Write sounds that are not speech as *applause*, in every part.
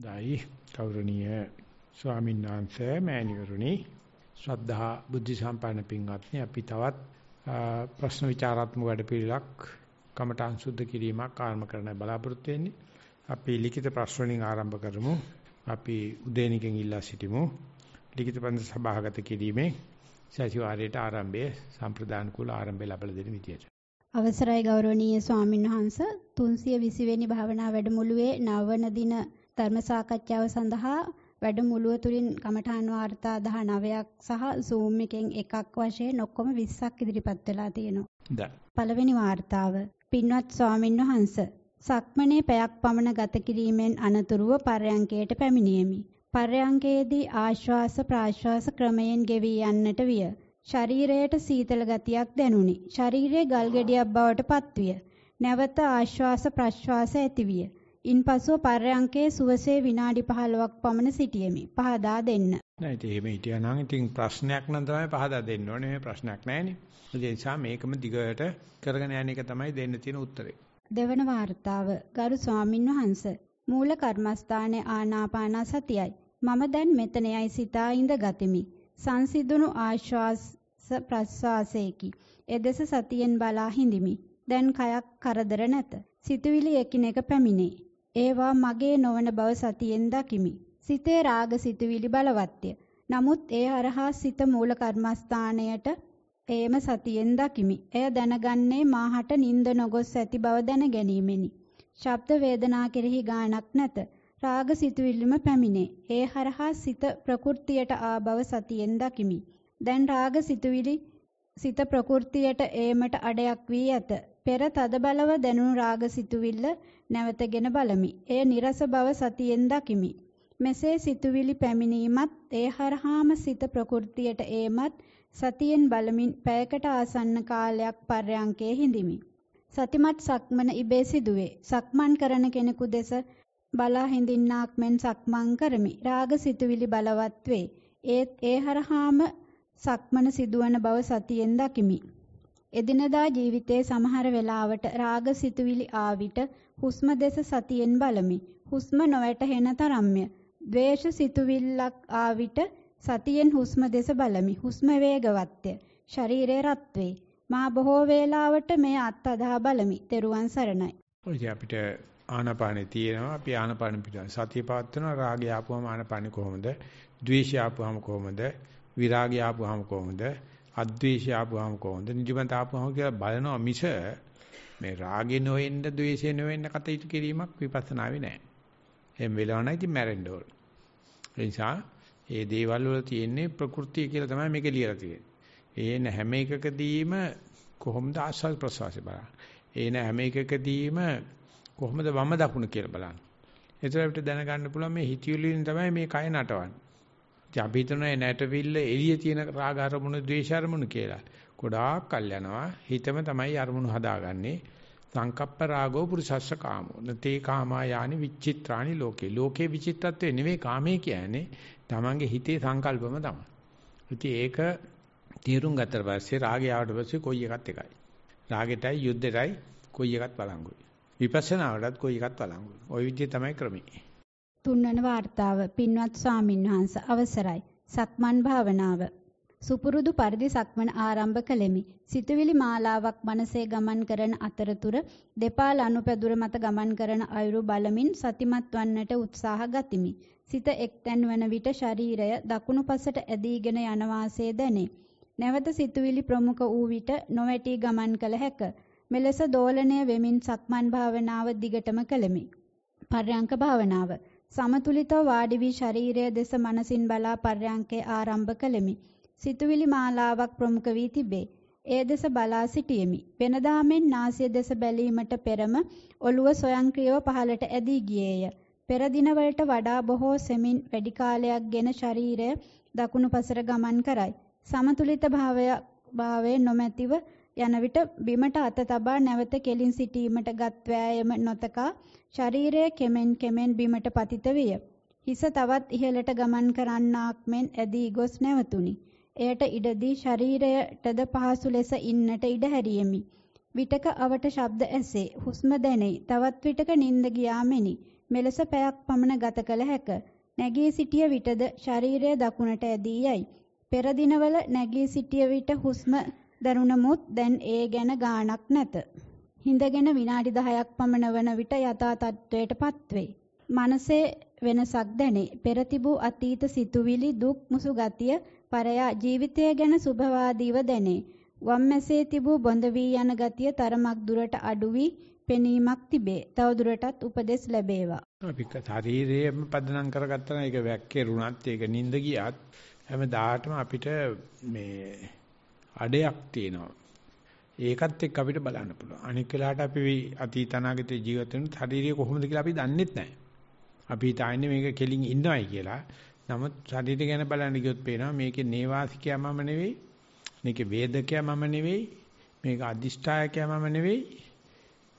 දෛ කෞරණීය ස්වාමීන් වහන්සේ මෑණිවරුනි ශ්‍රද්ධා බුද්ධ සම්පන්න පින්වත්නි අපි තවත් ප්‍රශ්න විචාරාත්මක වැඩපිළිවෙලක් කමඨාන් සුද්ධ කිරීමක් ආරම්භ කරන්න බලාපොරොත්තු වෙන්නේ. අපි ලිඛිත ප්‍රශ්න වලින් ආරම්භ කරමු. අපි උදේනිකෙන් ඉල්ලා සිටිමු. ලිඛිත පන්ති සභාගත කිරීමේ සතිವಾರයට ආරම්භයේ සම්ප්‍රදාන කුල ආරම්භය ලැබලා දෙන විදියට. අවසරයි ගෞරවනීය ස්වාමින්වහන්ස 320 වෙනි භාවනා වැඩමුළුවේ නවවන දින ධර්ම සාකච්ඡාව සඳහා වැඩමුළුව තුලින් කමඨාන් වාර්තා 19ක් සහ Zoom එකෙන් එකක් වශයෙන් ඔක්කොම 20ක් ඉදිරිපත් වෙලා තියෙනවා. දැන් පළවෙනි වාර්තාව පින්වත් ස්වාමින් වහන්සේ සක්මණේ පැයක් පමණ ගත කිරීමෙන් අනතුරුව පර්යංකයට පැමිණියෙමි. පර්යංකයේදී ආශ්වාස ප්‍රාශ්වාස ක්‍රමයෙන් ගෙවී යන්නට විය. ශරීරයට සීතල ගතියක් දැනුනි. ශරීරයේ ගල් ගෙඩියක් බවට පත්විය. නැවත ආශ්වාස ප්‍රශ්වාස ඇතිවිය. ඉන්පසුව පර්යංකයේ සුවසේ විනාඩි 15ක් පමණ සිටියෙමි. පහදා දෙන්න. නෑ ඉතින් එහෙම හිටියා නම් ඉතින් ප්‍රශ්නයක් නම් තමයි පහදා දෙන්න ඕනේ. මේ ප්‍රශ්නයක් නෑනේ. ඒ නිසා මේකම දිගට කරගෙන යන එක තමයි දෙන්න තියෙන උත්තරේ. දෙවන වார்த்தාව ගරු ස්වාමින් වහන්සේ මූල කර්මස්ථානයේ ආනාපාන සතියයි. මම දැන් මෙතනයි සිතා ඉඳ ගතිමි. සංසිඳුණු ආශ්වාස ප්‍රශ්වාසයේකි. එදෙස සතියෙන් බලා හිඳිමි. දැන් කයක් කරදර නැත. සිතුවිලි එකිනෙක පැමිණේ. ඒවා මගේ නොවන බව සතියෙන් දකිමි. සිතේ රාග සිතුවිලි බලවත්ය. නමුත් ඒ හරහා සිත මූල කර්මස්ථානයට එයම සතියෙන් දකිමි. එය දැනගන්නේ මාහට නිින්ද නොගොස් ඇති බව දැන ගැනීමෙනි. ශබ්ද වේදනා කෙරෙහි ගාණක් නැත. රාග සිතුවිල්ලම පැමිණේ. ඒ හරහා සිත ප්‍රකෘතියට ආ බව සතියෙන් දකිමි. දැන් රාග සිතුවිලි සිත ප්‍රකෘතියට ඒමට අඩයක් වී ඇත. පෙර තදබලව දැනුණු රාග සිතුවිල්ල නැවතගෙන බලමි. එය නිරස බව සතියෙන් දකිමි. මෙසේ සිතුවිලි පැමිණීමත් ඒ හරහාම සිත ප්‍රකෘතියට ඒමත් සතියෙන් බලමින් පැයකට ආසන්න කාලයක් පර්යංකයේ හිඳිමි. සතිමත් සක්මන ඉබේ සිදුවේ. සක්මන් කරන කෙනෙකු දෙස බලා හිඳින්නාක් මෙන් සක්මන් කරමි. රාග සිතුවිලි බලවත් වේ. ඒත් ඒ හරහාම සක්මන සිදුවන බව සතියෙන් දකිමි. එදිනදා ජීවිතයේ සමහර වෙලාවට රාග සිතුවිලි ආ විට හුස්ම දෙස සතියෙන් බලමි. හුස්ම නොවැටහෙන තරම්ය. ද්වේෂ සිතුවිල්ලක් ආ විට සතියෙන් හුස්ම දෙස බලමි. හුස්ම වේගවත්ය. ශරීරය රත් වේ. මා බොහෝ වේලාවට මේ අත්අදා බලමි. තෙරුවන් සරණයි. ඔය අපිට ආනාපානෙ තියෙනවා. අපි ආනාපානෙ පිටා සතිය පවත්වනවා. රාගය ආපුවම ආනාපානෙ කොහොමද? ද්වේෂය ආපුවම කොහොමද? විරාගය ආපුවම කොහොමද? අද්වේෂය ආපුවාම කොහොමද? නිදිමත ආපුවාම කියලා බලනවා මිස මේ රාගෙ නොවෙන්න, ද්වේෂෙ නොවෙන්න කටයුතු කිරීමක් විපස්සනාවේ නැහැ. එහෙම වෙලා නැති මැරෙන්න ඕන. ඒ නිසා මේ දේවල් වල තියෙන්නේ ප්‍රകൃතිය කියලා තමයි මේක ලියලා තියෙන්නේ. ඒන හැම එකකදීම කොහොමද ආස්වාද ප්‍රසවාසය බලන්න. ඒන හැම එකකදීම කොහොමද වම දකුණ කියලා බලන්න. ඒතර අපිට දැනගන්න පුළුවන් මේ හිතිවිලිෙන් තමයි මේ කය නටවන්නේ. ඉතින් අපි හිතනවා නැටවිල්ල එළියේ තියෙන රාග අරමුණු, ද්වේෂ අරමුණු කියලා. ගොඩාක් කල් යනවා. හිතම තමයි අරමුණු හදාගන්නේ. සංකප්ප රාගෝ පුරුසස්ස කාමෝ. නතේ කාමා යානි විචිත්‍රානි ලෝකේ. ලෝකේ විචිත්තත්වේ නෙවෙයි කාමේ කියන්නේ. Tamange හිතේ සංකල්පම තමයි. ඉතින් ඒක තේරුම් ගත්තට පස්සේ රාගය ආවට පස්සේ කොයි එකත් එකයි. රාගෙටයි යුද්ධෙටයි කොයි එකත් බලංගුයි. විපස්සනාවටත් කොයි එකත් බලංගුයි. ওই විදිහේ තමයි ක්‍රමී. තුන්වන වார்த்தාව පින්වත් ස්වාමින්වහන්ස අවසරයි සක්මන් භාවනාව සුපුරුදු පරිදි සක්මන ආරම්භ කළෙමි සිතුවිලි මාලාවක් මනසේ ගමන් කරන අතරතුර දෙපා ලනුපැදුර මත ගමන් කරන අයුරු බලමින් සතිමත් වන්නට උත්සාහ ගතිමි සිත එක්තැන් වන විට ශරීරය දකුණු පසට ඇදීගෙන යන වාසේ දැනේ නැවත සිතුවිලි ප්‍රමුඛ වූ විට නොවැටි ගමන් කළ හැක මෙලෙස දෝලණය වෙමින් සක්මන් භාවනාව දිගටම කළෙමි පර්යංක භාවනාව සමතුලිතව වාඩි වී ශරීරය දෙස මනසින් බලා පර්යංකේ ආරම්භ කළෙමි. සිතුවිලි මාලාවක් ප්‍රමුඛ වී තිබේ. ඒ දෙස බලා සිටියෙමි. වෙනදා මෙන් නාසය දෙස බැලීමට පෙරම ඔළුව ස්වයංක්‍රීයව පහළට ඇදී ගියේය. පෙර දිනවලට වඩා බොහෝ සෙමින් වැඩි කාලයක් ගෙන ශරීරය දකුණු පසට ගමන් කරයි. සමතුලිත භාවය භාවයේ නොමැතිව යන විට බිමට අත තබා නැවත කෙලින් සිටීමට ගත් වෑයම නොතකා ශරීරය කෙමෙන් කෙමෙන් බිමට පතිත විය. හිස තවත් ඉහළට ගමන් කරන්නාක් මෙන් ඇදී ගොස් නැවතුණි. එයට ඉඩදී ශරීරයටද පහසු ලෙස ඉන්නට ඉඩ හැරියෙමි. විටක අවට ශබ්ද ඇසේ. හුස්ම දැනේ. තවත් විටක නිින්ද ගියාමෙනි. මෙලෙස පැයක් පමණ ගත කළ හැක. නැගී සිටිය විටද ශරීරය දකුණට ඇදී යයි. පෙර දිනවල නැගී සිටිය විට හුස්ම දැනුණමුත් දැන් ඒ ගැන ගාණක් නැත. හිඳගෙන විනාඩි 10ක් පමණ වන විට යථා තත්වයටපත් වෙයි. මනසේ වෙනසක් දැනේ. පෙර තිබූ අතීත සිතුවිලි දුක් මුසු ගතිය පරයා ජීවිතය ගැන සුභවාදීව දැනේ. වම් මැසේ තිබූ බොඳ වී යන ගතිය තරමක් දුරට අඩු වී පෙනීමක් තිබේ. තව දුරටත් උපදෙස් ලැබේවා. අපි ශරීරයේම පදනම් කරගත්තා නම් ඒක වැක්කේරුණත් ඒක නිින්ද ගියත් හැමදාටම අපිට මේ අඩයක් තියෙනවා. ඒකත් එක්ක අපිට බලන්න පුළුවන්. අනික් වෙලාවට අපි අතීත අනාගත ජීවිත වෙන ශාරීරිය කොහොමද කියලා අපි දන්නෙත් නැහැ. අපි හිතන්නේ මේක කෙලින් ඉන්නවයි කියලා. නමුත් ශරීරය ගැන බලන්න ගියොත් පේනවා මේකේ නේවාසිකයා මම නෙවෙයි. මේකේ වේදකයා මම නෙවෙයි. මේක අදිෂ්ඨායකයා මම නෙවෙයි.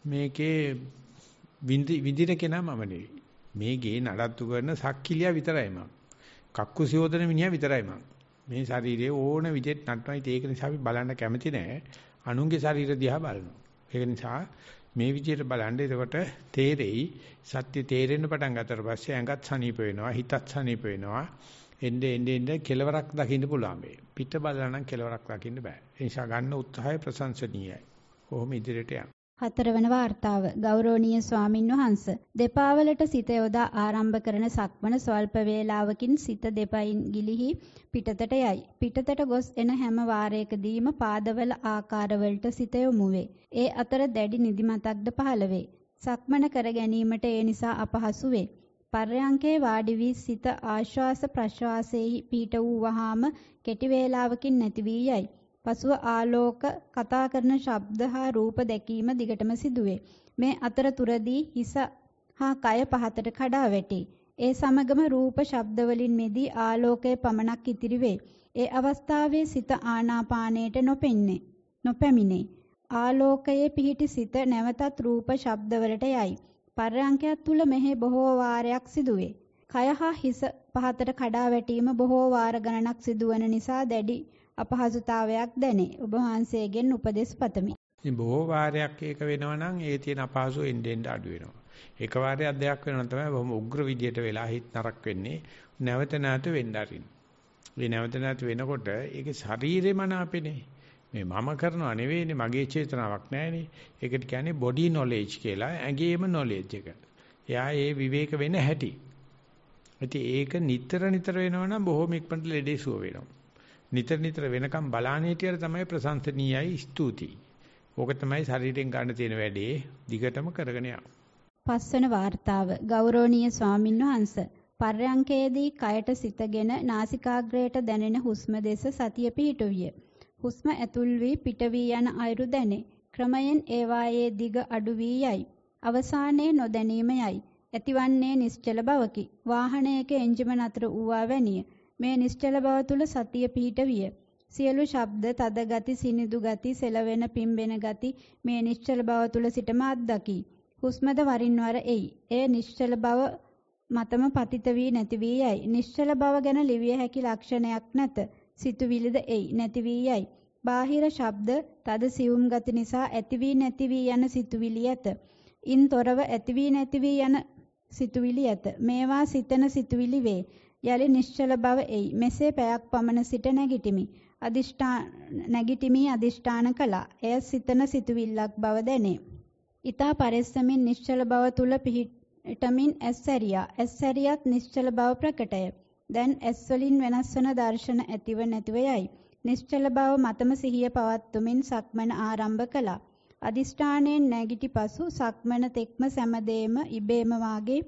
මේකේ විඳින කෙනා මම නෙවෙයි. මේ ගේ නඩත්තු කරන සක්කිලියා විතරයි මම. කක්කුසියෝදන මිනිහා විතරයි මම. මේ ශරීරයේ ඕන විදිහට නටනයි ඒක නිසා අපි බලන්න කැමති නෑ අනුන්ගේ ශරීර දිහා බලනවා ඒක නිසා මේ විදිහට බලන්න එතකොට තේරෙයි සත්‍ය තේරෙන්න පටන් ගත්තට පස්සේ ඇඟත් සනීප වෙනවා හිතත් සනීප වෙනවා එnde ende ende කෙලවරක් දකින්න පුළුවන් මේ පිට බලනනම් කෙලවරක් දකින්න බෑ ඒ නිසා ගන්න උත්සාහය ප්‍රශංසනීයයි කොහොම ඉදිරියට යන්න හතරවන වார்த்தාව ගෞරවනීය ස්වාමින් වහන්ස දෙපා වලට සිත යොදා ආරම්භ කරන සක්මන ස්වල්ප වේලාවකින් සිත දෙපයින් ගිලිහි පිටතට යයි පිටතට ගොස් එන හැම වාරයකදීම පාදවල ආකාරවලට සිත යොමු වේ ඒ අතර දැඩි නිදිමතක්ද පහළ වේ සක්මන කර ගැනීමට ඒ නිසා අපහසු වේ පර්යංකේ වාඩි වී සිත ආශ්වාස ප්‍රශ්වාසයේ පීඨ වූ වහාම කෙටි වේලාවකින් නැති වී යයි පසුව ආලෝක කතා කරන ශබ්ද හා රූප දැකීම දිගටම සිදුවේ. මේ අතරතුරදී හිස හා කය පහතට කඩා වැටේ. ඒ සමගම රූප ශබ්ද වලින් මෙදී ආලෝකය පමණක් ඉතිරි වේ. ඒ අවස්ථාවේ සිත ආනාපානයට නොපෙන්නේ. නොපැමිණේ. ආලෝකයේ පිහිටි සිත නැවතත් රූප ශබ්ද වලට යයි. පර්යංකයක් තුල මෙහි බොහෝ වාරයක් සිදුවේ. කය හා හිස පහතට කඩා වැටීම බොහෝ වාර ගණනක් සිදුවන නිසා දැඩි අපහසුතාවයක් දැනේ. ඔබ වහන්සේගෙන් උපදෙස් පතමි. ඉතින් බොහෝ වාරයක් ඒක වෙනවා නම් ඒ තියෙන අපහසු එන්නෙන් අඩු වෙනවා. එක වාරයක් දෙයක් වෙනවා නම් තමයි බොහොම උග්‍ර විදියට වෙලා හිට නරක වෙන්නේ. නැවත නැවත වෙන්න ආරින්. මේ නැවත නැවත වෙනකොට ඒකේ ශරීරෙම නාපෙනේ. මේ මම කරනව නෙවෙයිනේ මගේ චේතනාවක් නැහැනේ. ඒකට කියන්නේ බොඩි නොලෙජ් කියලා ඇඟේම නොලෙජ් එක. එයා ඒ විවේක වෙන හැටි. ඉතින් ඒක නිතර නිතර වෙනවනම් බොහොම ඉක්මනට ලෙඩේ සුව වෙනවා. නිතර නිතර වෙනකම් බලාන හිටියට තමයි ප්‍රශංසනීයයි ස්තුතියි. ඕක තමයි ශරීරයෙන් ගන්න තියෙන වැඩේ දිගටම කරගෙන යන්න. පස්වන වார்த்தාව ගෞරවනීය ස්වාමින්වහන්ස පර්යංකයේදී කයට සිතගෙන නාසිකාග්‍රයට දැනෙන හුස්ම දෙස සතිය පිහිටුවිය. හුස්ම ඇතුල් වී පිට වී යන අයුරු දැනේ. ක්‍රමයෙන් ඒවායේ දිග අඩු වී යයි. අවසානයේ නොදැනීම යයි. ඇතිවන්නේ නිශ්චල බවකි. වාහනයක එන්ජිම නතර වූවා වැනිය. මේ නිශ්චල බව තුල සතිය පිහිට විය. සියලු ශබ්ද, තද ගති, සිනිදු ගති, සෙලවෙන පිම්බෙන ගති මේ නිශ්චල බව තුල සිටම අත්දකි. හුස්මද වරින් වර එයි. එය නිශ්චල බව මතම පතිත වී නැති වී යයි. නිශ්චල බව ගැන ලිවිය හැකි ලක්ෂණයක් නැත. සිතුවිලිද එයි නැති වී යයි. බාහිර ශබ්ද තද සියුම් ගති නිසා ඇති වී නැති වී යන සිතුවිලි ඇත. ඉන්තොරව ඇති වී නැති වී යන සිතුවිලි ඇත. මේවා සිතන සිතුවිලි වේ. යලි නිශ්චල බව එයි. මෙසේ පැයක් පමණ සිට නැගිටිමි. අදිෂ්ඨාන නැගිටිමි අදිෂ්ඨාන කළා. එය සිතන සිතුවිල්ලක් බව දැනේ. ඊතා පරිස්සමින් නිශ්චල බව තුල පිහිටමින් ඇස්සැරියා. ඇස්සැරියත් නිශ්චල බව ප්‍රකටය. දැන් ඇස් වලින් වෙනස් වන දර්ශන ඇතිව නැතිව යයි. නිශ්චල බව මතම සිහිය පවත්වමින් සක්මන ආරම්භ කළා. අදිෂ්ඨාණයෙන් නැගිටි පසු සක්මන තෙක්ම සැමදේම ඉබේම වාගේ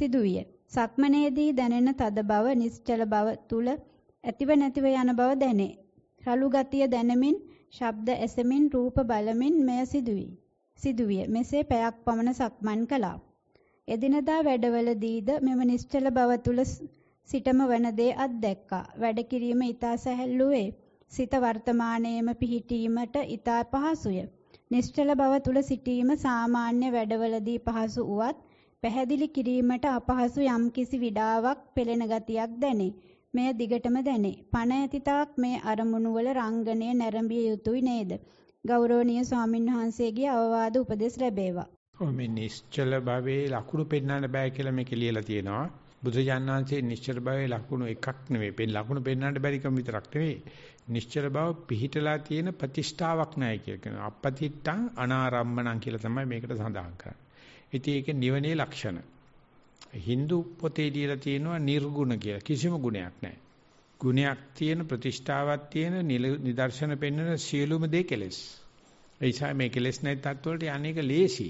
සිදුවිය. සක්මනේදී දැනෙන තද බව, නිශ්චල බව තුල ඇතිව නැතිව යන බව දැනේ. රළු ගතිය දැනෙමින්, ශබ්ද ඇසෙමින්, රූප බලමින් මෙය සිදුවේ. සිදුවිය. මෙසේ පැයක් පමණ සක්මන් කළා. එදිනදා වැඩවලදීද මෙම නිශ්චල බව තුල සිටම වන දේ අත්දැක්කා. වැඩ කිරීම ඊතා සැහැල්ලුවේ. සිත වර්තමානයේම පිහිටීමට ඊතා පහසුය. නිශ්චල බව තුල සිටීම සාමාන්‍ය වැඩවලදී පහසු උවත් පැහැදිලි කිරීමට අපහසු යම්කිසි විඩාවක් පෙළෙන ගතියක් දැනේ. මෙය දිගටම දැනේ. පණ ඇතිතාක් මේ අරමුණු වල රංගනය නැරඹිය යුතුයි නේද? ගෞරවනීය ස්වාමින්වහන්සේගේ අවවාද උපදෙස් ලැබේවා. ඔව් මේ නිශ්චල භවයේ ලකුණු පෙන්වන්න බෑ කියලා මේකේ ලියලා තියෙනවා. බුදුජානනාංශයේ නිශ්චල භවයේ ලකුණු එකක් නෙවෙයි. පෙන් ලකුණු පෙන්වන්න බැරි කම විතරක් නෙවෙයි. නිශ්චල භව පිහිටලා තියෙන ප්‍රතිෂ්ඨාවක් නෑ කියලා කියනවා. අපපතිට්ටං අනාරම්මණං කියලා තමයි මේකට සඳහන් කරන්නේ. ඉතින් ඒක නිවනේ ලක්ෂණ. Hindu පොතේ දීලා තියෙනවා නිර්ගුණ කියලා. කිසිම ගුණයක් නැහැ. ගුණයක් තියෙන ප්‍රතිෂ්ඨාවක් තියෙන නිදර්ශන පෙන්වන සියලුම දේ කෙලෙස්. ඒසයි මේ කෙලෙස් නැති තත්ත්වවලට අනේක ලේසි.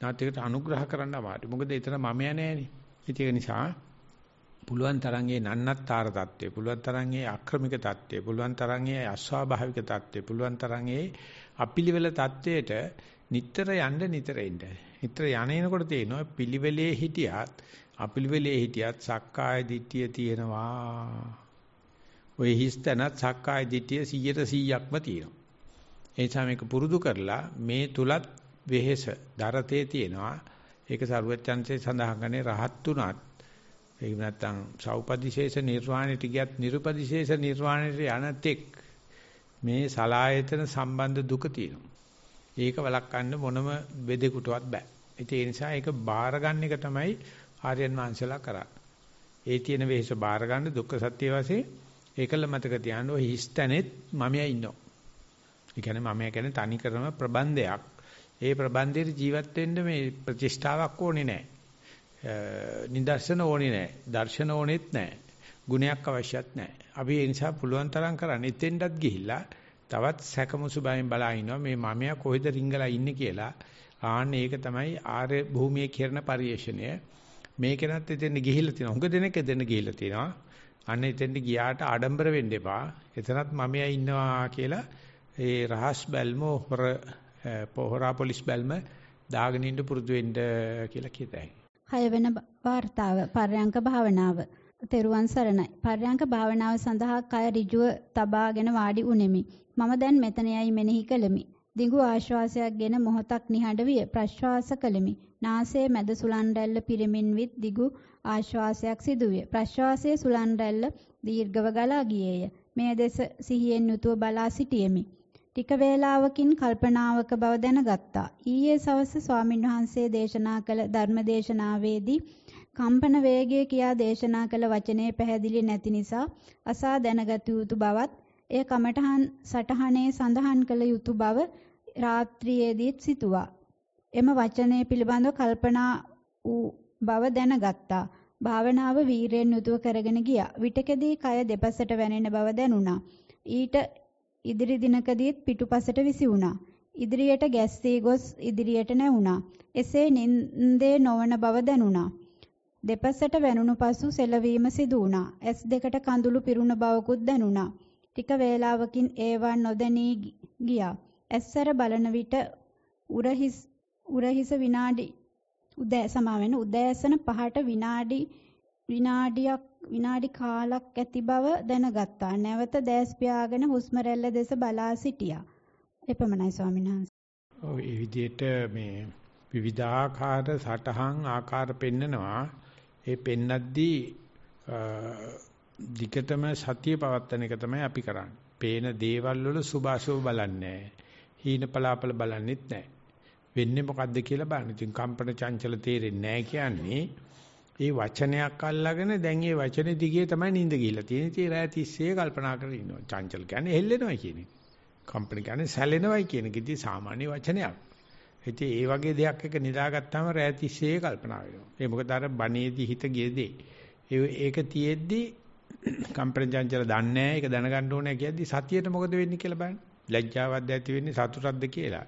නැත් ඒකට අනුග්‍රහ කරන්න අමාරුයි. මොකද ඒතර මම යන්නේ ඒක නිසා පුළුවන් තරංගේ නන්නත්තර தත්ත්වය, පුළුවන් තරංගේ ආක්‍රමික தත්ත්වය, පුළුවන් තරංගේ අස්වාභාවික தත්ත්වය, පුළුවන් තරංගේ අපිලිවෙල தත්ත්වයට නිතර යන්න නිතර එන්න. නිතර යන්නේනකොට තේනවා පිළිවෙලේ හිටියත් අපිළිවෙලේ හිටියත් සක්කාය දිට්ඨිය තියෙනවා. ওই හිස්තනත් සක්කාය දිට්ඨිය 100%ක්ම තියෙනවා. ඒ නිසා මේක පුරුදු කරලා මේ තුලත් වෙහෙස දරතේ තියෙනවා. ඒක සරුවච්ඡන්සේ සඳහන් කරන්නේ රහත් උනත් එහෙම නැත්නම් සෞපදිශේෂ නිර්වාණයට ගියත් නිර්පදිශේෂ නිර්වාණයට යනතෙක් මේ සලායතන සම්බන්ධ දුක තියෙනවා. ඒක වළක්වන්න මොනම බෙදෙකුටවත් බෑ. ඒ නිසා ඒක බාර එක තමයි ආර්යයන් වහන්සේලා කරා. ඒ තියෙන වෙහස බාර ගන්න දුක්ඛ සත්‍ය වශයෙන් ඒකල මතක තියාගන්න ඔය හිස්තැනෙත් මමයා ඉන්නවා. ඒ කියන්නේ මමයා කියන්නේ තනි කරම ප්‍රබන්දයක්. ඒ ප්‍රබන්දයේ ජීවත් වෙන්න මේ ප්‍රතිෂ්ඨාවක් ඕනේ නැහැ. නිදර්ශන ඕනේ නැහැ. දර්ශන ඕනෙත් නැහැ. ගුණයක් අවශ්‍යත් නැහැ. අපි ඒ නිසා පුළුවන් තරම් කරන්නේ එතෙන්ටත් ගිහිල්ලා තවත් සැකමසු බයෙන් බලා ඉනවා මේ මමයා කොහෙද රිංගලා ඉන්නේ කියලා. ආන්න ඒක තමයි ආර්ය භූමියේ කරන පරිශ්‍රණය. මේකෙනත් එතෙන් ගිහිල්ලා තියෙනවා. හුඟ දෙනෙක් එතෙන් ගිහිල්ලා තියෙනවා. අන්න එතෙන්ට ගියාට ආඩම්බර වෙන්න එපා. එතනත් මමයා ඉන්නවා කියලා ඒ රහස් බැල්ම හොර පොහොරා පොලිස් බැල්ම දාගෙන ඉන්න පුරුදු වෙන්න කියලා කියතයි. හය වෙන වார்த்தාව පරයන්ක භාවනාව තෙරුවන් සරණයි. පර්යංක භාවනාව සඳහා කය ඍජුව තබාගෙන වාඩි උනේමි. මම දැන් මෙතන යයි මෙනෙහි කළෙමි. දිගු ආශ්වාසයක් ගෙන මොහොතක් නිහඬ විය ප්‍රශ්වාස කළෙමි. නාසයේ මැද සුලන් රැල්ල පිරෙමින් විත් දිගු ආශ්වාසයක් සිදුවිය. ප්‍රශ්වාසයේ සුලන් රැල්ල දීර්ඝව ගලා ගියේය. මේ දෙස සිහියෙන් යුතුව බලා සිටියෙමි. ටික වේලාවකින් කල්පනාවක බව දැනගත්තා. ඊයේ සවස ස්වාමින්වහන්සේ දේශනා කළ ධර්ම දේශනාවේදී කම්පන වේගය කියා දේශනා කළ වචනේ පැහැදිලි නැති නිසා අසා දැනගත යුතු බවත් එය කමඨහන් සටහනේ සඳහන් කළ යුතු බව රාත්‍රියේදීත් සිතුවා. එම වචනය පිළිබඳව කල්පනා වූ බව දැනගත්තා. භාවනාව වීරයෙන් යුතුව කරගෙන ගියා. විටකදී කය දෙපසට වැනෙන බව දැනුණා. ඊට ඉදිරි දිනකදීත් පිටුපසට විසි වුණා. ඉදිරියට ගැස්සී ගොස් ඉදිරියට නැවුණා. එසේ නින්දේ නොවන බව දැනුණා. දෙපසට වැනුණු පසු සෙලවීම සිදු වුණා. ඇස් දෙකට කඳුළු පිරුණ බවකුත් දැනුණා. ටික වේලාවකින් ඒවා නොදැනී ගියා. ඇස්සර බලන විට උරහිස් උරහිස විනාඩි උදෑ සමාවෙන උදෑසන පහට විනාඩි විනාඩියක් විනාඩි කාලක් ඇති බව දැනගත්තා. නැවත දැස් පියාගෙන හුස්ම රැල්ල දෙස බලා සිටියා. එපමණයි ස්වාමීන් වහන්සේ. ඔව් මේ විදිහට මේ විවිධාකාර සටහන් ආකාර පෙන්නනවා. ඒ පෙන්නද්දී දිගටම සතිය පවත්තන එක තමයි අපි කරන්නේ. පේන දේවල් වල සුභාසුභ බලන්නේ හීන පලාපල බලන්නෙත් නැහැ. වෙන්නේ මොකද්ද කියලා බලන්න. ඉතින් කම්පන චංචල තේරෙන්නේ නැහැ කියන්නේ ඒ වචනයක් අල්ලාගෙන දැන් ඒ වචනේ දිගේ තමයි නිඳ ගිහිලා තියෙන්නේ. ඉතින් රෑ 30 කල්පනා කරගෙන ඉන්නවා. චංචල කියන්නේ හෙල්ලෙනවා කියන එක. කම්පන කියන්නේ සැලෙනවයි කියන එක. ඉතින් සාමාන්‍ය වචනයක්. ඉතින් ඒ වගේ දෙයක් එක නිදාගත්තාම රෑ තිස්සේ කල්පනා වෙනවා. ඒ මොකද අර බණේදී හිත ගියේදී. ඒක තියෙද්දි කම්ප්‍රජංචල දන්නේ නැහැ. ඒක දැනගන්න ඕනේ කියද්දි සතියට මොකද වෙන්නේ කියලා බලන්න. ලැජ්ජාවක්ද ඇති වෙන්නේ සතුටක්ද කියලා.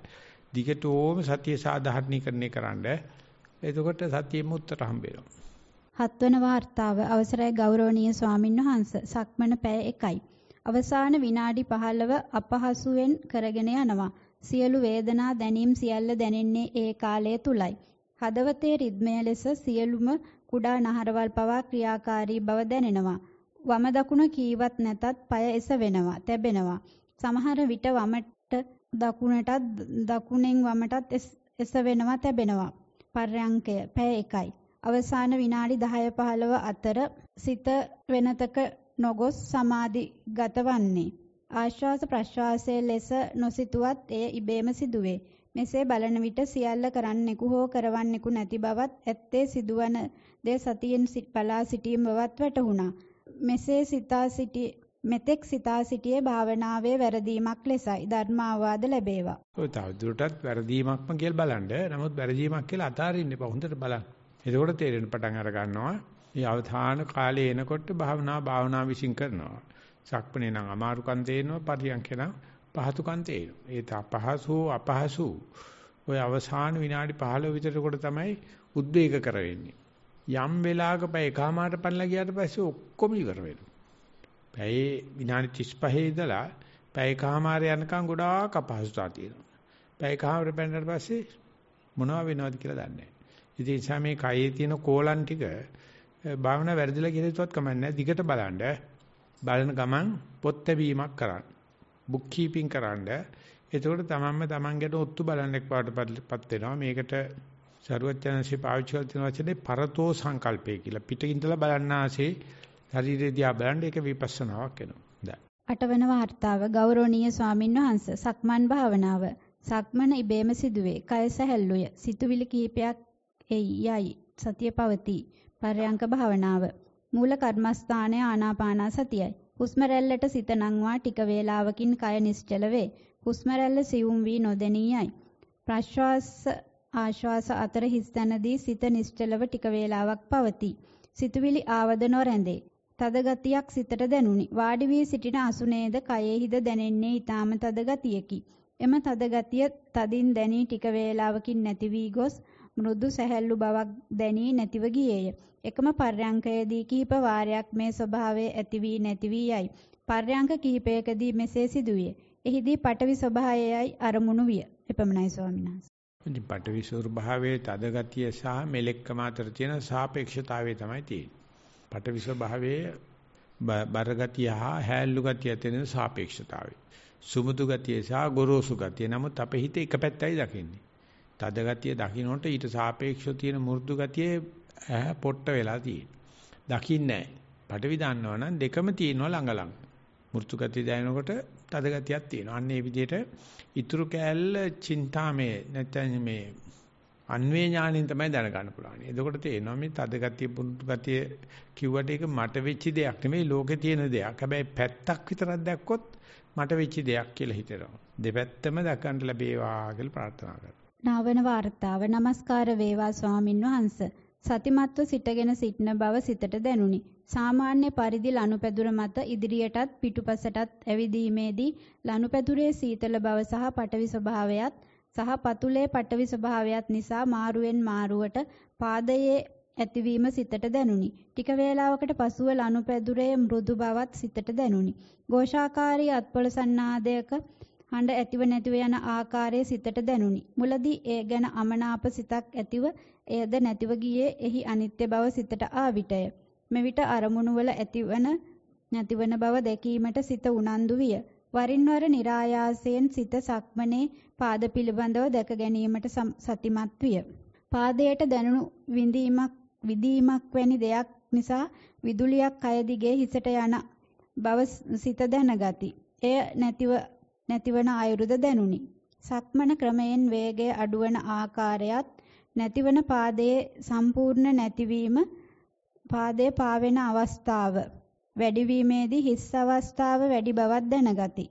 දිගටම සතිය සාධාරණීකරණය කරන්න. එතකොට සතියෙම උත්තර හම්බෙනවා. හත්වන වார்த்தාව අවසරයි ගෞරවනීය ස්වාමින්වහන්ස. සක්මණ පැය 1යි. අවසාන විනාඩි 15 අපහසුයෙන් කරගෙන යනවා. සියලු වේදනා දැනීම් සියල්ල දැනෙන්නේ ඒ කාලය තුලයි. හදවතේ රිද්මය ලෙස සියලුම කුඩා නහරවල් පවා ක්‍රියාකාරී බව දැනෙනවා. වම දකුණ කීවත් නැතත් পায় එසවෙනවා, තැබෙනවා. සමහර විට වමට දකුණටත් දකුණෙන් වමටත් එසවෙනවා, තැබෙනවා. පර්යංකය පැය 1යි. අවසාන විනාඩි 10 15 අතර සිත වෙනතක නොගොස් සමාධිගත වන්නේ. ආශ්වාස ප්‍රශ්වාසයේ ලෙස නොසිතුවත් එය ඉබේම සිදුවේ. මෙසේ බලන විට සියල්ල කරන්නෙකු හෝ කරවන්නෙකු නැති බවත් ඇත්තේ සිදුවන දේ සතියෙන් බලා සිටීම බවත් වැටහුණා. මෙසේ සිතා සිටි මෙතෙක් සිතා සිටියේ භාවනාවේ වැරදීමක් ලෙසයි ධර්මාවාද ලැබේවා. ඔය තවදුරටත් වැරදීමක්ම කියලා බලන්න. නමුත් වැරදීමක් කියලා අතාරින්න එපා. හොඳට බලන්න. එතකොට තේරෙන පටන් අර ගන්නවා. මේ අවධාන කාලේ එනකොට භාවනා භාවනා විශ්ින් කරනවා. සක්මණේ නම් අමාරුකම් තේරෙනවා පරියන්කේ නම් පහසුකම් තේරෙනවා. ඒ තා පහසු අපහසු ওই අවසාන විනාඩි 15 විතරකොට තමයි උද්වේග කර වෙන්නේ. යම් වෙලාවක පැය එකමාරට පන්නලා ගියාට පස්සේ ඔක්කොම ඉවර වෙනවා. පැය විනාඩි 35 ඉඳලා පැය එකමාර යනකම් ගොඩාක් අපහසුතා තියෙනවා. පැය එකමාරට පැනනට පස්සේ මොනවා වෙනවද කියලා දන්නේ නැහැ. ඉතින් ඒ නිසා මේ කයේ තියෙන කෝලම් ටික භාවනා වැඩිදලා කියලා හිතුවත් කමක් නැහැ. දිගට බලන්න බලන ගමන් පොත් තැබීමක් කරන්න. බුක් කීපින් කරන්න. එතකොට තමන්ම තමන්ගේට ඔත්තු බලන්නෙක් පාටපත් වෙනවා. මේකට සරුවචනසේ පාවිච්චි කරලා තියෙන වචනේ පරතෝ සංකල්පය කියලා. පිටින් ඉඳලා බලන්න ආසේ ශරීරය දිහා බලන්න ඒක විපස්සනාවක් වෙනවා. අටවන වார்த்தාව ගෞරවනීය ස්වාමින් වහන්සේ සක්මන් භාවනාව සක්මන ඉබේම සිදුවේ කය සැහැල්ලුය සිතුවිලි කිහිපයක් එයි යයි සතිය පවතී පරයන්ක භාවනාව මූල කර්මස්ථානය ආනාපානසතියයි. හුස්ම රැල්ලට සිත නංවා ටික වේලාවකින් කය නිශ්චල වේ. හුස්ම රැල්ල සියුම් වී නොදෙනීයයි. ප්‍රශ්වාස ආශ්වාස අතර හිස් තැනදී සිත නිශ්චලව ටික වේලාවක් පවතී. සිතුවිලි ආවද නොරැඳේ. තද ගතියක් සිතට දැනුනි. වාඩි වී සිටින අසුනේද කයෙහිද දැනෙන්නේ ඊටාම තද ගතියකි. එම තද ගතිය තදින් දැනී ටික වේලාවකින් නැති වී ගොස් මෘදු සැහැල්ලු බවක් දැනී නැතිව ගියේය. එකම පර්යංකයේදී කිහිප වාරයක් මේ ස්වභාවය ඇති වී නැති වී යයි. පර්යංක කිහිපයකදී මෙසේ සිදුවේ. එහිදී පටවි ස්වභාවයයි අරමුණු විය. එපමණයි ස්වාමීන් වහන්සේ. ඉතින් පටවි ස්වභාවයේ තද ගතිය සහ මෙලෙක්කම අතර තියෙන සාපේක්ෂතාවය තමයි තියෙන්නේ. පටවි ස්වභාවයේ බර ගතිය හා හැල්ලු ගතිය අතර සාපේක්ෂතාවය. සුමුදු ගතිය සහ ගොරෝසු ගතිය. නමුත් අපේ හිත එක පැත්තයි දකින්නේ. තද ගතිය දකින්නට ඊට සාපේක්ෂව තියෙන මෘදු ගතිය පොට්ට වෙලා තියෙන්නේ. දකින්නේ පටවි දන්නවා නම් දෙකම තියෙනවා ළඟ ළඟ. මෘතු ගතිය දැනෙනකොට තද ගතියක් තියෙනවා. අන්න ඒ විදිහට ඉතුරු කෑල්ල චින්තාමේ නැත්නම් මේ අන්වේ ඥාණයෙන් තමයි දැනගන්න පුළුවන්. එතකොට තේරෙනවා මේ තද ගතිය පුරුදු ගතිය කිව්වට ඒක මට වෙච්ච දෙයක් නෙමෙයි ලෝකේ තියෙන දෙයක්. හැබැයි පැත්තක් විතරක් දැක්කොත් මට වෙච්ච දෙයක් කියලා හිතෙනවා. දෙපැත්තම දක්වන්න ලැබේවා කියලා ප්‍රාර්ථනා කරනවා. නවන වார்த்தාව নমස්කාර වේවා ස්වාමින් වහන්ස සතිමත්ව සිටගෙන සිටන බව සිතට දැනුනි සාමාන්‍ය පරිදි ලනුපැදුර මත ඉදිරියටත් පිටුපසටත් ඇවිදීමේදී ලනුපැදුරේ සීතල බව සහ පටවි ස්වභාවයත් සහ පතුලේ පටවි ස්වභාවයත් නිසා මාරුවෙන් මාරුවට පාදයේ ඇතිවීම සිතට දැනුනි. ටික වේලාවකට පසුව ලනුපැදුරේ මෘදු බවත් සිතට දැනුනි. ഘോഷාකාරී අත්පොළ සන්නාදයක හඬ ඇතිව නැතිව යන ආකාරයේ සිතට දැනුනි. මුලදී ඒ ගැන අමනාප සිතක් ඇතිව එයද නැතිව ගියේ එහි අනිත්‍ය බව සිතට ආවිටය. මෙවිට අරමුණු වල ඇතිවන නැතිවන බව දැකීමට සිත උනන්දු විය. වරින් වර નિરાයාසයෙන් සිත සක්මනේ පාද පිළිබඳව දැක ගැනීමට සතිමත් විය. පාදයට දැනුණු විඳීමක් විදීමක් වැනි දෙයක් නිසා විදුලියක් කය දිගේ හිසට යන බව සිත දැනගති. එය නැතිව නැතිවන අයුරුද දැනුනි. සක්මන ක්‍රමයෙන් වේගය අඩුවන ආකාරයත් නැතිවන පාදයේ සම්පූර්ණ නැතිවීම පාදයේ පාවෙන අවස්ථාව වැඩිවීමේදී හිස් අවස්ථාව වැඩි බවක් දැනගති.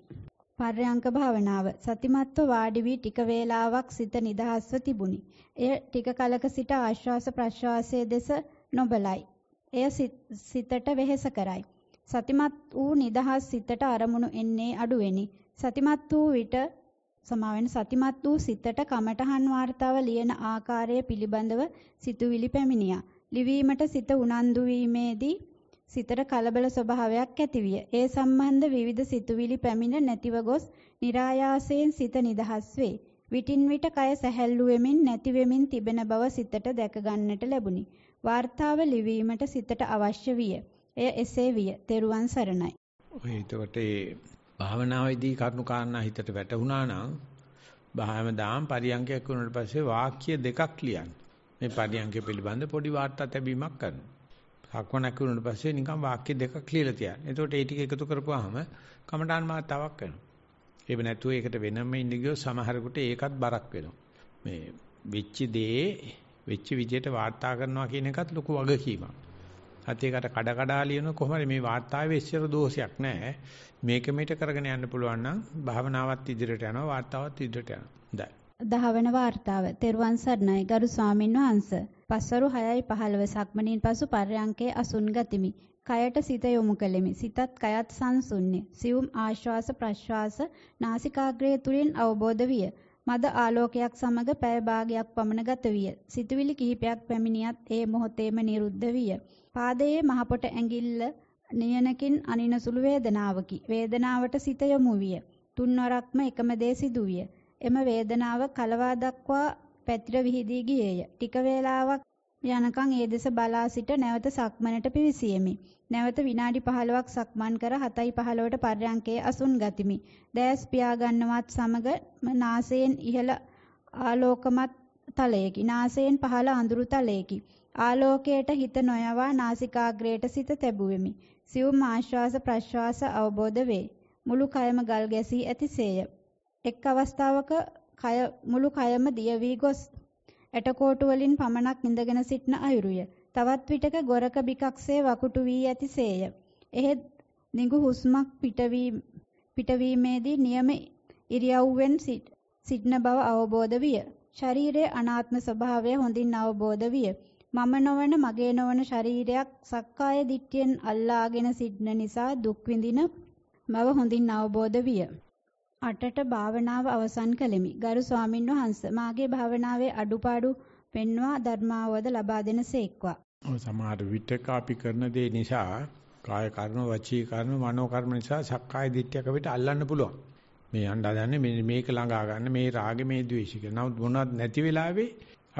පර්යංක භාවනාව සතිමත්ව වාඩි වී ටික වේලාවක් සිත නිදහස්ව තිබුණි. එය ටික කලක සිට ආශ්වාස ප්‍රශ්වාසයේ දෙස නොබලයි. එය සිතට වෙහෙස කරයි. සතිමත් වූ නිදහස් සිතට අරමුණු එන්නේ අඩුවෙනි. සතිමත් වූ විට සමාවෙන සතිමත් වූ සිතට කමඨහන් වார்த்தාව ලියන ආකාරය පිළිබඳව සිතුවිලි පැමිණියා. ලිවීමට සිත උනන්දු වීමේදී සිතට කලබල ස්වභාවයක් ඇතිවිය. ඒ සම්බන්ධ විවිධ සිතුවිලි පැමිණ නැතිව ගොස් નિરાයාසයෙන් සිත නිදහස් වේ. විටින් විට කය සැහැල්ලු වෙමින් නැති වෙමින් තිබෙන බව සිතට දැක ගන්නට ලැබුණි. වார்த்தාව ලිවීමට සිතට අවශ්‍ය විය. එය එසේ විය. තෙරුවන් සරණයි. ඔය එතකොට භාවනාවේදී කරුණු කාරණා හිතට වැටුණා නම් භාවනාවම පරියන්කයක් වුණාට පස්සේ වාක්‍ය දෙකක් ලියන්න. මේ පරියන්කය පිළිබඳ පොඩි වාර්තා තැබීමක් කරනවා. සක්මනක් වුණාට පස්සේ නිකන් වාක්‍ය දෙකක් ලියලා තියන්න. එතකොට ඒ ටික එකතු කරපුවාම කමඨාන් මාතාවක් වෙනවා. එහෙම නැතුව ඒකට වෙනම ඉඳ ගියොත් සමහරකට ඒකත් බරක් වෙනවා. මේ වෙච්ච දේ වෙච්ච විදියට වාර්තා කරනවා කියන එකත් ලොකු වගකීමක්. සතියකට කඩ කඩා ලියන කොහොමද මේ වාර්තාවේ ඉස්සර දෝෂයක් නැහැ. මේක මෙිට කරගෙන යන්න පුළුවන් නම් භාවනාවත් ඉදිරියට යනවා වාර්තාවත් ඉදිරියට යනවා. දහවන වාර්තාව තෙරුවන් සරණයි ගරු ස්වාමින් වහන්සේ. පස්වරු 6යි 15 සක්මණින් පසු පර්යංකේ අසුන් ගතිමි. කයට සිත යොමු කෙලිමි. සිතත් කයත් සංසුන්නේ. සියුම් ආශ්වාස ප්‍රශ්වාස නාසිකාග්‍රය තුලින් අවබෝධ විය. මද ආලෝකයක් සමග පැය භාගයක් පමණ ගත විය. සිතුවිලි කිහිපයක් පැමිණියත් ඒ මොහොතේම නිරුද්ධ විය. පාදයේ මහපොට ඇඟිල්ල නියනකින් අනිනසුළු වේදනාවකි. වේදනාවට සිත යොමු විය. තුන්වරක්ම එකම දේ සිදු විය. එම වේදනාව කලවා දක්වා පැතිර විහිදී ගියේය. ටික වේලාවක් යනකම් ඒ දෙස බලා සිට නැවත සක්මනට පිවිසියෙමි. නැවත විනාඩි 15ක් සක්මන් කර 7යි 15ට පර්යංකයේ අසුන් ගතිමි. දැස් පියාගන්නවත් සමග නාසයෙන් ඉහළ ආලෝකමත් තලයකි. නාසයෙන් පහළ අඳුරු තලයකි. ආලෝකයට හිත නොයවා නාසිකාග්‍රයට සිත තැබුවෙමි. සියුම් ආශ්වාස ප්‍රශ්වාස අවබෝධ වේ. මුළු කයම ගල් ගැසී ඇතිසේය. එක් අවස්ථාවක කය මුළු කයම දිය වී ගොස් ඇටකෝටු වලින් පමණක් ඉඳගෙන සිටන අයුරුය. තවත් විටක ගොරක බිකක්සේ වකුටු වී ඇතිසේය. එහෙත් දිඟු හුස්මක් පිටවීමේදී නියම ඉරියව්වෙන් සිටන බව අවබෝධ විය. ශරීරයේ අනාත්ම ස්වභාවය හොඳින් අවබෝධ විය. මම නොවන මගේ නොවන ශරීරයක් සක්කාය දිට්ඨියෙන් අල්ලාගෙන සිටන නිසා දුක් විඳින බව හොඳින් අවබෝධ විය. 8ට භාවනාව අවසන් කළෙමි. ගරු ස්වාමින් වහන්සේ මාගේ භාවනාවේ අඩුපාඩු පෙන්වා ධර්මාවද ලබා දෙනසේක්වා. සමහර විටක අපි කරන දේ නිසා කාය කර්ම, වචී කර්ම, මනෝ කර්ම නිසා සක්කාය දිට්ඨියක අපිට අල්ලන්න පුළුවන්. මේ යන්න හදන්නේ මේක ළඟා ගන්න මේ රාගෙ මේ ද්වේෂික. නමුත් මොනවත් නැති වෙලාවේ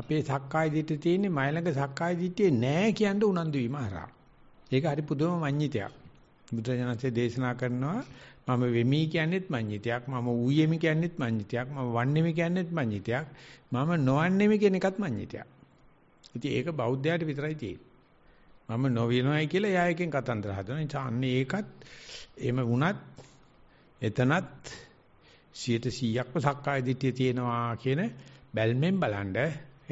අපේ සක්කාය දිට්ඨිය තියෙන්නේ මයිලඟ සක්කාය දිට්ඨිය නෑ කියන උනන්දු වීම හරහා. ඒක හරි පුදුම වඤ්ඤිතයක්. බුදුරජාණන්සේ දේශනා කරනවා මම වෙමි කියන්නේත් මඤ්ඤිතයක්. මම ඌයෙමි කියන්නේත් මඤ්ඤිතයක්. මම වන්නේමි කියන්නේත් මඤ්ඤිතයක්. මම නොවන්නේමි කියන එකත් මඤ්ඤිතයක්. ඉතින් ඒක බෞද්ධයාට විතරයි තියෙන්නේ. මම නොවිනොයි කියලා එයා එකෙන් කතන්දර හදනවා. නිසා අන්න ඒකත් එහෙම වුණත් එතනත් 100%ක්ම සක්කාය දිට්ඨිය තියෙනවා කියන බැල්මෙන් බලනද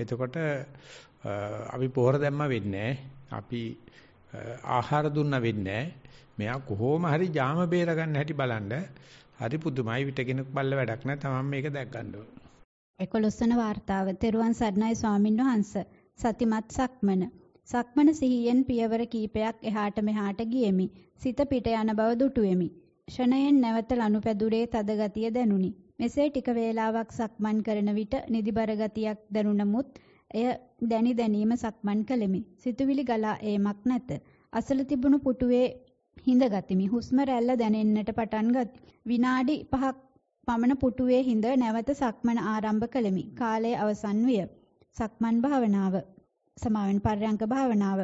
එතකොට අපි පොහොර දැම්ම වෙන්නේ අපි ආහාර දුන්න වෙන්නේ නැහැ. මෙයා කොහොම හරි ජාම බේර ගන්න හැටි බලන්න. හරි පුදුමයි විටගෙනක් බල්ල වැඩක් නැහැ. තමන් මේක දැක් ගන්න ඕන. 11 වන වார்த்தාව තෙරුවන් සරණයි ස්වාමින් වහන්සේ. සතිමත් සක්මන. සක්මන සිහියෙන් පියවර කීපයක් එහාට මෙහාට ගියෙමි. සිත පිට යන බව දුටුවෙමි. ෂණයෙන් නැවත ලනුපැදුරේ තද ගතිය දැනුනි. මෙසේ ටික වේලාවක් සක්මන් කරන විට නිදිබර ගතියක් දැනුනමුත් එය දැනි දැනීම සක්මන් කළෙමි. සිතුවිලි ගලා ඒමක් නැත. අසල තිබුණු පුටුවේ හිඳගතිමි. හුස්ම රැල්ල දැනෙන්නට පටන් ගති. විනාඩි 5ක් පමණ පුටුවේ හිඳ නැවත සක්මන ආරම්භ කළෙමි. කාලය අවසන් විය. සක්මන් භාවනාව. සමාවෙන් පර්යංක භාවනාව.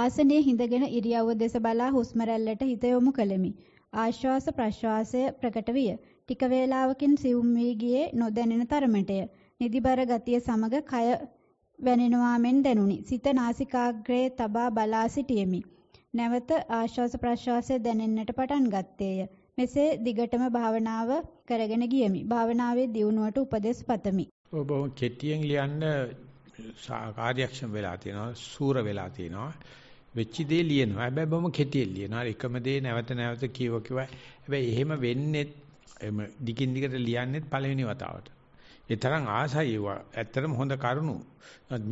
ආසනයේ හිඳගෙන ඉරියව්ව දෙස බලා හුස්ම රැල්ලට හිත යොමු කළෙමි. ආශ්වාස ප්‍රශ්වාසය ප්‍රකට විය. ටික වේලාවකින් සිවුම් වී ගියේ නොදැනෙන තරමටය. නිදිබර ගතිය සමග කය වැනෙනවා මෙන් දැනුනි. සිත නාසිකාග්‍රයේ තබා බලා සිටියෙමි. නැවත ආශ්වාස ප්‍රශ්වාසය දැනෙන්නට පටන් ගත්තේය. මෙසේ දිගටම භාවනාව කරගෙන ගියමි. භාවනාවේ දියුණුවට උපදෙස් පතමි. ඔබ කෙටියෙන් ලියන්න කාර්යක්ෂම වෙලා තියෙනවා, සූර වෙලා තියෙනවා. වෙච්ච දේ ලියනවා. හැබැයි බොහොම කෙටියෙන් ලියනවා. එකම දේ නැවත නැවත කියව කිව්ව. හැබැයි එහෙම වෙන්නේ එම දිගින් දිගට ලියන්නේත් පළවෙනි වතාවට. ඒ තරම් ආසයි ඒවා. ඇත්තටම හොඳ කරුණු.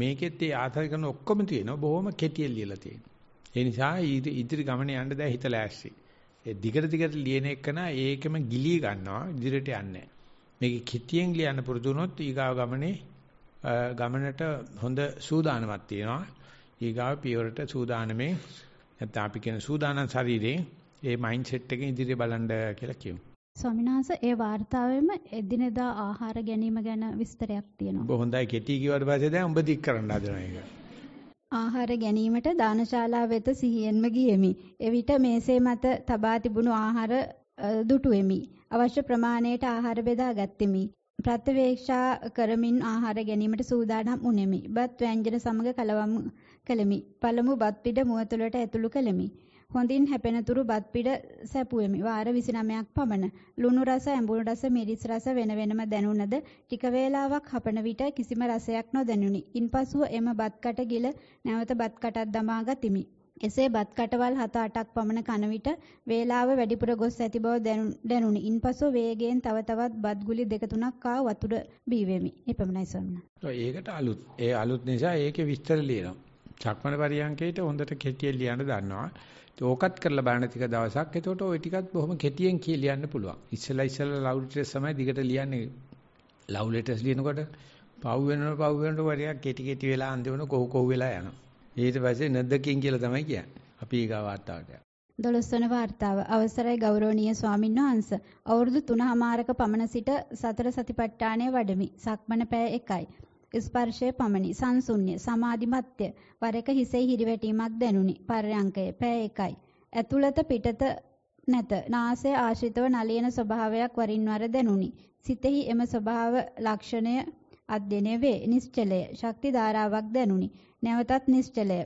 මේකෙත් ඒ ආසයි කරන ඔක්කොම තියෙනවා. බොහොම කෙටියෙන් ලියලා තියෙනවා. ඒ නිසා ඉදිරි ගමන යන්න දැන් හිත ලෑස්ති. ඒ දිගට දිගට ලියන එකන ඒකෙම ගිලී ගන්නවා ඉදිරියට යන්නේ. මේක කිතියෙන් ලියන්න පුරුදු වුණොත් ඊගාව ගමනේ ගමනට හොඳ සූදානමක් තියෙනවා. ඊගාව පියවරට සූදානමේ නැත්නම් අපි කියන සූදානම් ශරීරයෙන් ඒ මයින්ඩ් සෙට් එකෙන් ඉදිරිය බලන්න කියලා කියමු. ස්වාමීන් වහන්සේ ඒ වார்த்தාවෙම එදිනෙදා ආහාර ගැනීම ගැන විස්තරයක් තියෙනවා. ඔබ හොඳයි කෙටි කිව්වට පස්සේ දැන් ඔබ දික් කරන්න හදනවා ඒක. ආහාර ගැනීමට දානශාලා වෙත සිහියෙන්ම ගියෙමි. එවිට මේසේ මත තබා තිබුණු ආහාර දුටුවෙමි. අවශ්‍ය ප්‍රමාණයට ආහාර බෙදා ගත්ෙමි. ප්‍රත්‍යවේක්ෂා කරමින් ආහාර ගැනීමට සූදානම් වුනේමි. බත් ව්‍යංජන සමග කලවම් කළෙමි. පළමු බත් පිඩ මුව තුළට ඇතුළු කළෙමි. හොඳින් හැපෙනතුරු බත් පිඩ සැපුවෙමි. වාර 29ක් පමණ. ලුණු රස, ඇඹුල් රස, මිරිස් රස වෙන වෙනම දැනුණද ටික වේලාවක් හපන විට කිසිම රසයක් නොදැනුනි. ඉන්පසුව එම බත් කට ගිල නැවත බත් කටක් දමා ගතිමි. එසේ බත් කටවල් 7-8ක් පමණ කන විට වේලාව වැඩිපුර ගොස් ඇති බව දැනුනි. ඉන්පසු වේගයෙන් තව තවත් බත් ගුලි දෙක තුනක් ආ වතුර බී වෙමි. එපමණයි ස්වාමීන් වහන්සේ. ඒකට අලුත්. ඒ අලුත් නිසා ඒකේ විස්තර ලියනවා. චක්මන පරියන්කේට හොඳට කෙටියෙන් ලියන්න දන්නවා. ඕකත් කරලා බලන ටික දවසක්. එතකොට ওই ටිකත් බොහොම කෙටියෙන් කියලියන්න පුළුවන්. ඉස්සලා ඉස්සලා ලව් ලෙටර්ස් තමයි දිගට ලියන්නේ. ලව් ලෙටර්ස් ලියනකොට පව් වෙනව පව් වෙනකොට වරියක් කෙටි කෙටි වෙලා අන්තිමන කොහො කොහො වෙලා යනවා. ඊට පස්සේ නැද්දකින් කියලා තමයි කියන්නේ. අපි ඊගා වතාවට යනවා. දොළොස්වන වார்த்தාව අවසරයි ගෞරවනීය ස්වාමීන් වහන්ස අවුරුදු 3මාරක පමණ සිට සතර සතිපට්ඨානය වඩමි සක්මණ පෑය 1යි ස්පර්ශයේ පමණි සංසුන්්‍ය සමාධිමත්ය වරක හිසේ හිරිවැටීමක් දැනුනි පර්යංකය පෑ එකයි ඇතුළත පිටත නැත නාසය ආශ්‍රිතව නලියන ස්වභාවයක් වරින් වර දැනුනි සිතෙහි එම ස්වභාව ලක්ෂණය අධ්‍යයනය වේ නිශ්චලය ශක්ති ධාරාවක් දැනුනි නැවතත් නිශ්චලය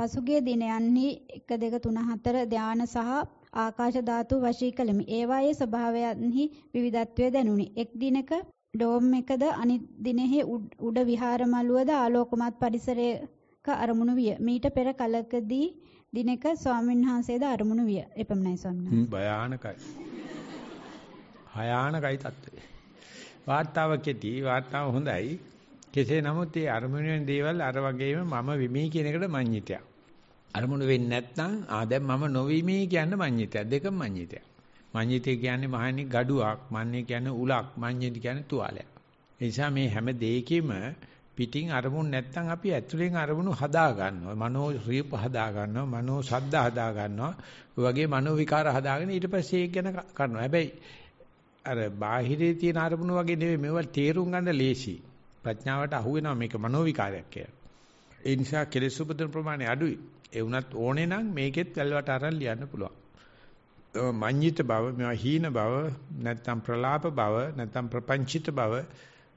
පසුගිය දිනයන්හි 1 2 3 4 ධාන සහ ආකාශ ධාතු වශී කළෙමි ඒවායේ ස්වභාවයන්හි විවිධත්වය දැනුනි එක් දිනක ඩෝම් එකද අනිත් දිනෙහි උඩ විහාර මළුවද ආලෝකමත් පරිසරයක අරමුණු විය. මීට පෙර කලකදී දිනක ස්වාමින්වහන්සේද අරමුණු විය. එපමණයි ස්වාමීන් භයානකයි. භයානකයි தත්ත්වය. වාර්තාවකෙදී වාර්තාව හොඳයි. කෙසේ නමුත් මේ අරමුණු වෙන දේවල් අර වගේම මම විමි කියන එකට මඤ්ඤිතයක්. අරමුණු වෙන්නේ නැත්නම් ආ දැන් මම නොවිමි කියන්න මඤ්ඤිතයක්. දෙකම මඤ්ඤිතයක්. මඤ්ඤිතේ කියන්නේ මහන්නේ gaduwak, මන්නේ කියන්නේ උලක්, මඤ්ඤිත කියන්නේ තුවාලයක්. ඒ නිසා මේ හැම දෙයකෙම පිටින් අරමුණු නැත්තම් අපි ඇතුලෙන් අරමුණු හදා ගන්නවා. මනෝ රූප හදා ගන්නවා, මනෝ ශබ්ද හදා ගන්නවා. වගේ මනෝ විකාර හදාගෙන ඊට පස්සේ ඒක ගැන කරනවා. හැබැයි අර බාහිරේ තියෙන අරමුණු වගේ නෙවෙයි මේවා තේරුම් ගන්න ලේසි. ප්‍රඥාවට අහු වෙනවා මේක මනෝ විකාරයක් කියලා. ඒ නිසා කෙලෙස් උපදින ප්‍රමාණය අඩුයි. ඒ වුණත් ඕනේ නම් මේකෙත් වැල්වට අරන් ලියන්න පුළුවන්. මඤ්ඤිත බව මේවා හීන බව නැත්නම් ප්‍රලාප බව නැත්නම් ප්‍රපංචිත බව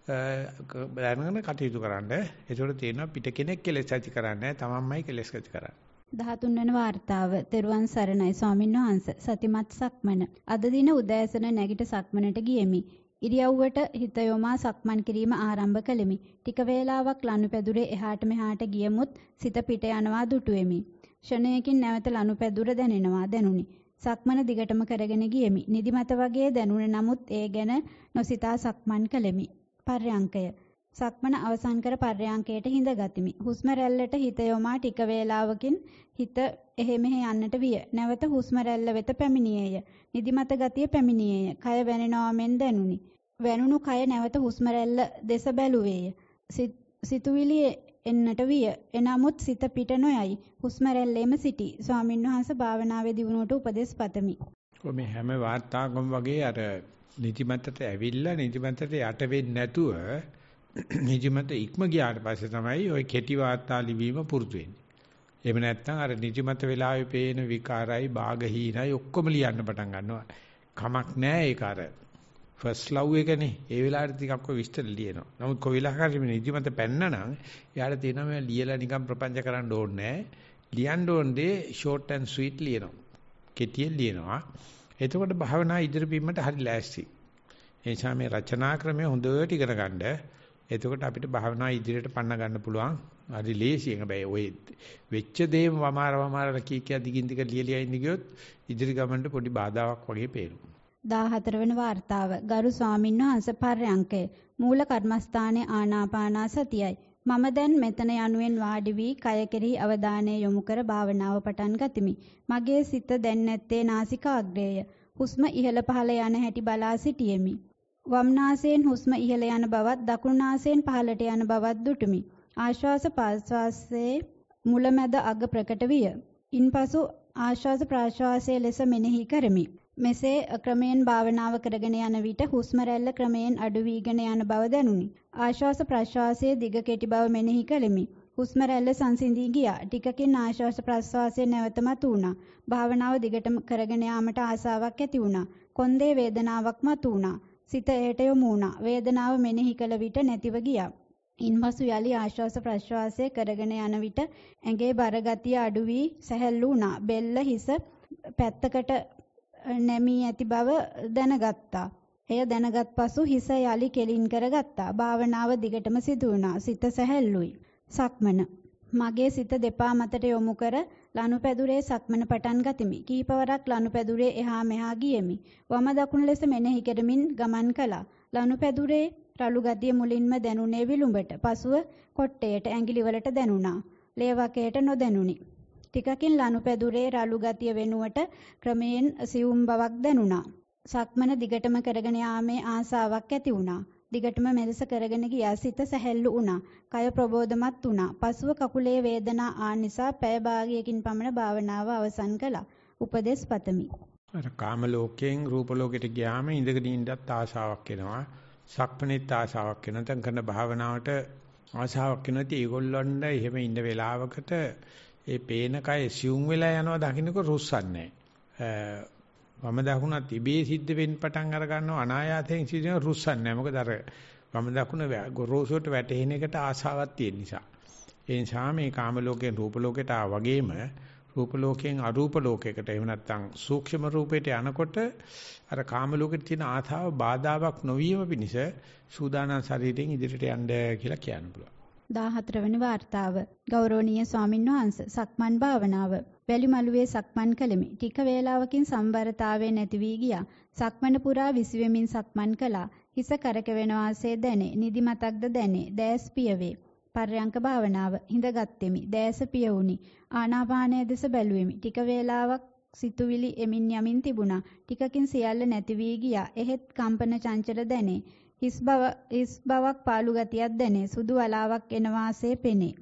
දැනගෙන කටයුතු කරන්න. ඒකට තියෙනවා පිට කෙනෙක් කෙලස් ඇති කරන්නේ තමන්මයි කෙලස් ඇති කරන්නේ. 13 වෙනි වார்த்தාව තෙරුවන් සරණයි ස්වාමීන් වහන්ස සතිමත් සක්මන අද දින උදෑසන නැගිට සක්මනට ගියෙමි ඉරියව්වට හිත යොමා සක්මන් කිරීම ආරම්භ කළෙමි ටික වේලාවක් ලනුපැදුරේ එහාට මෙහාට ගියමුත් සිත පිට යනවා දුටුවෙමි ෂණයකින් නැවත ලනුපැදුර දැනෙනවා දැනුනි සක්මන දිගටම කරගෙන ගියෙමි. නිදිමත වගේ දැනුණ නමුත් ඒ ගැන නොසිතා සක්මන් කළෙමි. පර්යංකය. සක්මන අවසන් කර පර්යංකයට හිඳගතිමි. හුස්ම රැල්ලට හිත යොමා ටික වේලාවකින් හිත එහෙ මෙහෙ යන්නට විය. නැවත හුස්ම රැල්ල වෙත පැමිණියේය. නිදිමත ගතිය පැමිණියේය. කය වැනෙනවා මෙන් දැනුනි. වැනුණු කය නැවත හුස්ම රැල්ල දෙස බැලුවේය. සිතුවිලි එන්නට විය. එනමුත් සිත පිට නොයයි. හුස්ම රැල්ලේම සිටි. ස්වාමින්වහන්සේ භාවනාවේ දිනුවට උපදෙස් පතමි. මේ හැම වාර්තාකම් වගේ අර නිදිමතට ඇවිල්ලා නිදිමතට යට වෙන්නේ නැතුව *clears throat* නිදිමත ඉක්ම ගියාට පස්සේ තමයි ওই කෙටි වාර්තා ලිවීම පුරුදු වෙන්නේ. එහෙම නැත්නම් අර නිදිමත වෙලාවේ පේන විකාරයි, බාගහීනයි ඔක්කොම ලියන්න පටන් ගන්නවා. කමක් නැහැ ඒක අර ෆස්ට් ලව් එකනේ. ඒ වෙලාවට ටිකක් ඔය විස්තර ලියනවා. නමුත් කොවිලහකාරී මේ නිදිමත පැන්නනම් යාට තියෙනවා මේ ලියලා නිකන් ප්‍රපංච කරන්න ඕනේ නැහැ. ලියන්න ඕනේ ෂෝට් ඇන්ඩ් ස්වීට් ලියනවා. කෙටියෙන් ලියනවා. එතකොට භාවනා ඉදිරිපීමට හරි ලෑස්ති. ඒ නිසා මේ රචනා ක්‍රමය හොඳට ඉගෙන ගන්න. එතකොට අපිට භාවනා ඉදිරියට පන්න ගන්න පුළුවන්. හරි ලේසියෙන් හැබැයි ඔය වෙච්ච දේම වමාරවමාර කීකියා දිගින් දිග ලියලියා ඉඳ ගියොත් ඉදිරි ගමනට පොඩි බාධාවක් වගේ පේනවා. 14 වෙනි වார்த்தාව ගරු ස්වාමින් වහන්සේ පර්යංකය මූල කර්මස්ථානයේ ආනාපානා සතියයි මම දැන් මෙතන යනුවෙන් වාඩි වී කය කෙරෙහි අවධානය යොමු කර භාවනාව පටන් ගතිමි මගේ සිත දැන් නැත්තේ නාසිකාග්‍රේය හුස්ම ඉහළ පහළ යන හැටි බලා සිටියෙමි වම්නාසයෙන් හුස්ම ඉහළ යන බවත් දකුණුනාසයෙන් පහළට යන බවත් දුටුමි ආශ්වාස ප්‍රාශ්වාසයේ මුලැමැද අග ප්‍රකට විය ඉන්පසු ආශ්වාස ප්‍රාශ්වාසයේ ලෙස මෙනෙහි කරමි මෙසේ ක්‍රමයෙන් භාවනාව කරගෙන යන විට හුස්ම රැල්ල ක්‍රමයෙන් අඩු වීගෙන යන බව දැනුනි. ආශ්වාස ප්‍රශ්වාසයේ දිග කෙටි බව මෙනෙහි කළෙමි. හුස්ම රැල්ල සංසිඳී ගියා. ටිකකින් ආශ්වාස ප්‍රශ්වාසය නැවතමතු වුණා. භාවනාව දිගටම කරගෙන යාමට ආසාවක් ඇති වුණා. කොන්දේ වේදනාවක් මතු වුණා. සිත එයට යොමු වුණා. වේදනාව මෙනෙහි කළ විට නැතිව ගියා. ඉන්පසු යලි ආශ්වාස ප්‍රශ්වාසය කරගෙන යන විට ඇඟේ බර ගතිය අඩු වී සැහැල්ලු වුණා. බෙල්ල හිස පැත්තකට නැමී ඇති බව දැනගත්තා. එය දැනගත් පසු හිස යලි කෙලින් කරගත්තා. භාවනාව දිගටම සිදු වුණා. සිත සැහැල්ලුයි. සක්මන. මගේ සිත දෙපා මතට යොමු කර ලනුපැදුරේ සක්මන පටන් ගතිමි. කීපවරක් ලනුපැදුරේ එහා මෙහා ගියෙමි. වම දකුණ ලෙස මෙනෙහි කරමින් ගමන් කළා. ලනුපැදුරේ රළු ගතිය මුලින්ම දැනුනේ විලුඹට. පසුව කොට්ටේට ඇඟිලිවලට දැනුණා. ලේ වකයට නොදැනුනි. ටිකකින් ලනුපැදුරේ රළු ගතිය වෙනුවට ක්‍රමයෙන් සියුම් බවක් දැනුණා. සක්මන දිගටම කරගෙන යාමේ ආසාවක් ඇති වුණා. දිගටම මෙලෙස කරගෙන ගියා සිත සැහැල්ලු වුණා. කය ප්‍රබෝධමත් වුණා. පසුව කකුලේ වේදනා ආ නිසා පැය භාගයකින් පමණ භාවනාව අවසන් කළා. උපදේශ පතමි. අර කාම ලෝකයෙන් රූප ලෝකයට ගියාම ඉඳගෙන ඉඳත් ආශාවක් එනවා. සක්මණේත් ආශාවක් වෙනවා. නැත්නම් කරන භාවනාවට ආශාවක් වෙනවා. ඒගොල්ලන්ට එහෙම ඉන්න වෙලාවකට ඒ පේන කය සියුම් වෙලා යනවා දකින්නකො රුස්සන්නේ නැහැ. වම දකුණත් ඉබේ සිද්ධ වෙන්න පටන් අර ගන්නවා අනායාසයෙන් සිදුවෙන රුස්සන්නේ නැහැ. මොකද අර වම දකුණ ගොරෝසුට වැටෙන එකට ආසාවක් තියෙන නිසා. ඒ නිසා මේ කාම ලෝකයෙන් රූප ලෝකයට ආ වගේම රූප ලෝකයෙන් අරූප ලෝකයකට එහෙම නැත්නම් සූක්ෂම රූපයට යනකොට අර කාම ලෝකෙට තියෙන ආතාව බාධාවක් නොවීම පිණිස සූදානම් ශරීරයෙන් ඉදිරියට යන්න කියලා කියන්න පුළුවන්. 14 වෙනි වார்த்தාව ගෞරවනීය ස්වාමින් වහන්සේ සක්මන් භාවනාව වැලිමලුවේ සක්මන් කළෙමි ටික වේලාවකින් සම්බරතාවය නැති වී ගියා සක්මන පුරා විසිවෙමින් සක්මන් කළා හිස කරකවෙනවාසේ දැනේ නිදිමතක්ද දැනේ දැස් පියවේ පර්යංක භාවනාව හිඳගත්ෙමි දැස පිය වුනි ආනාපානය දෙස බැලුවෙමි ටික වේලාවක් සිතුවිලි එමින් යමින් තිබුණා ටිකකින් සියල්ල නැති වී ගියා එහෙත් කම්පන චංචල දැනේ හිස් බව හිස් බවක් පාළු ගතියක් දැනේ. සුදු වලාවක් එන වාසේ පෙනේ.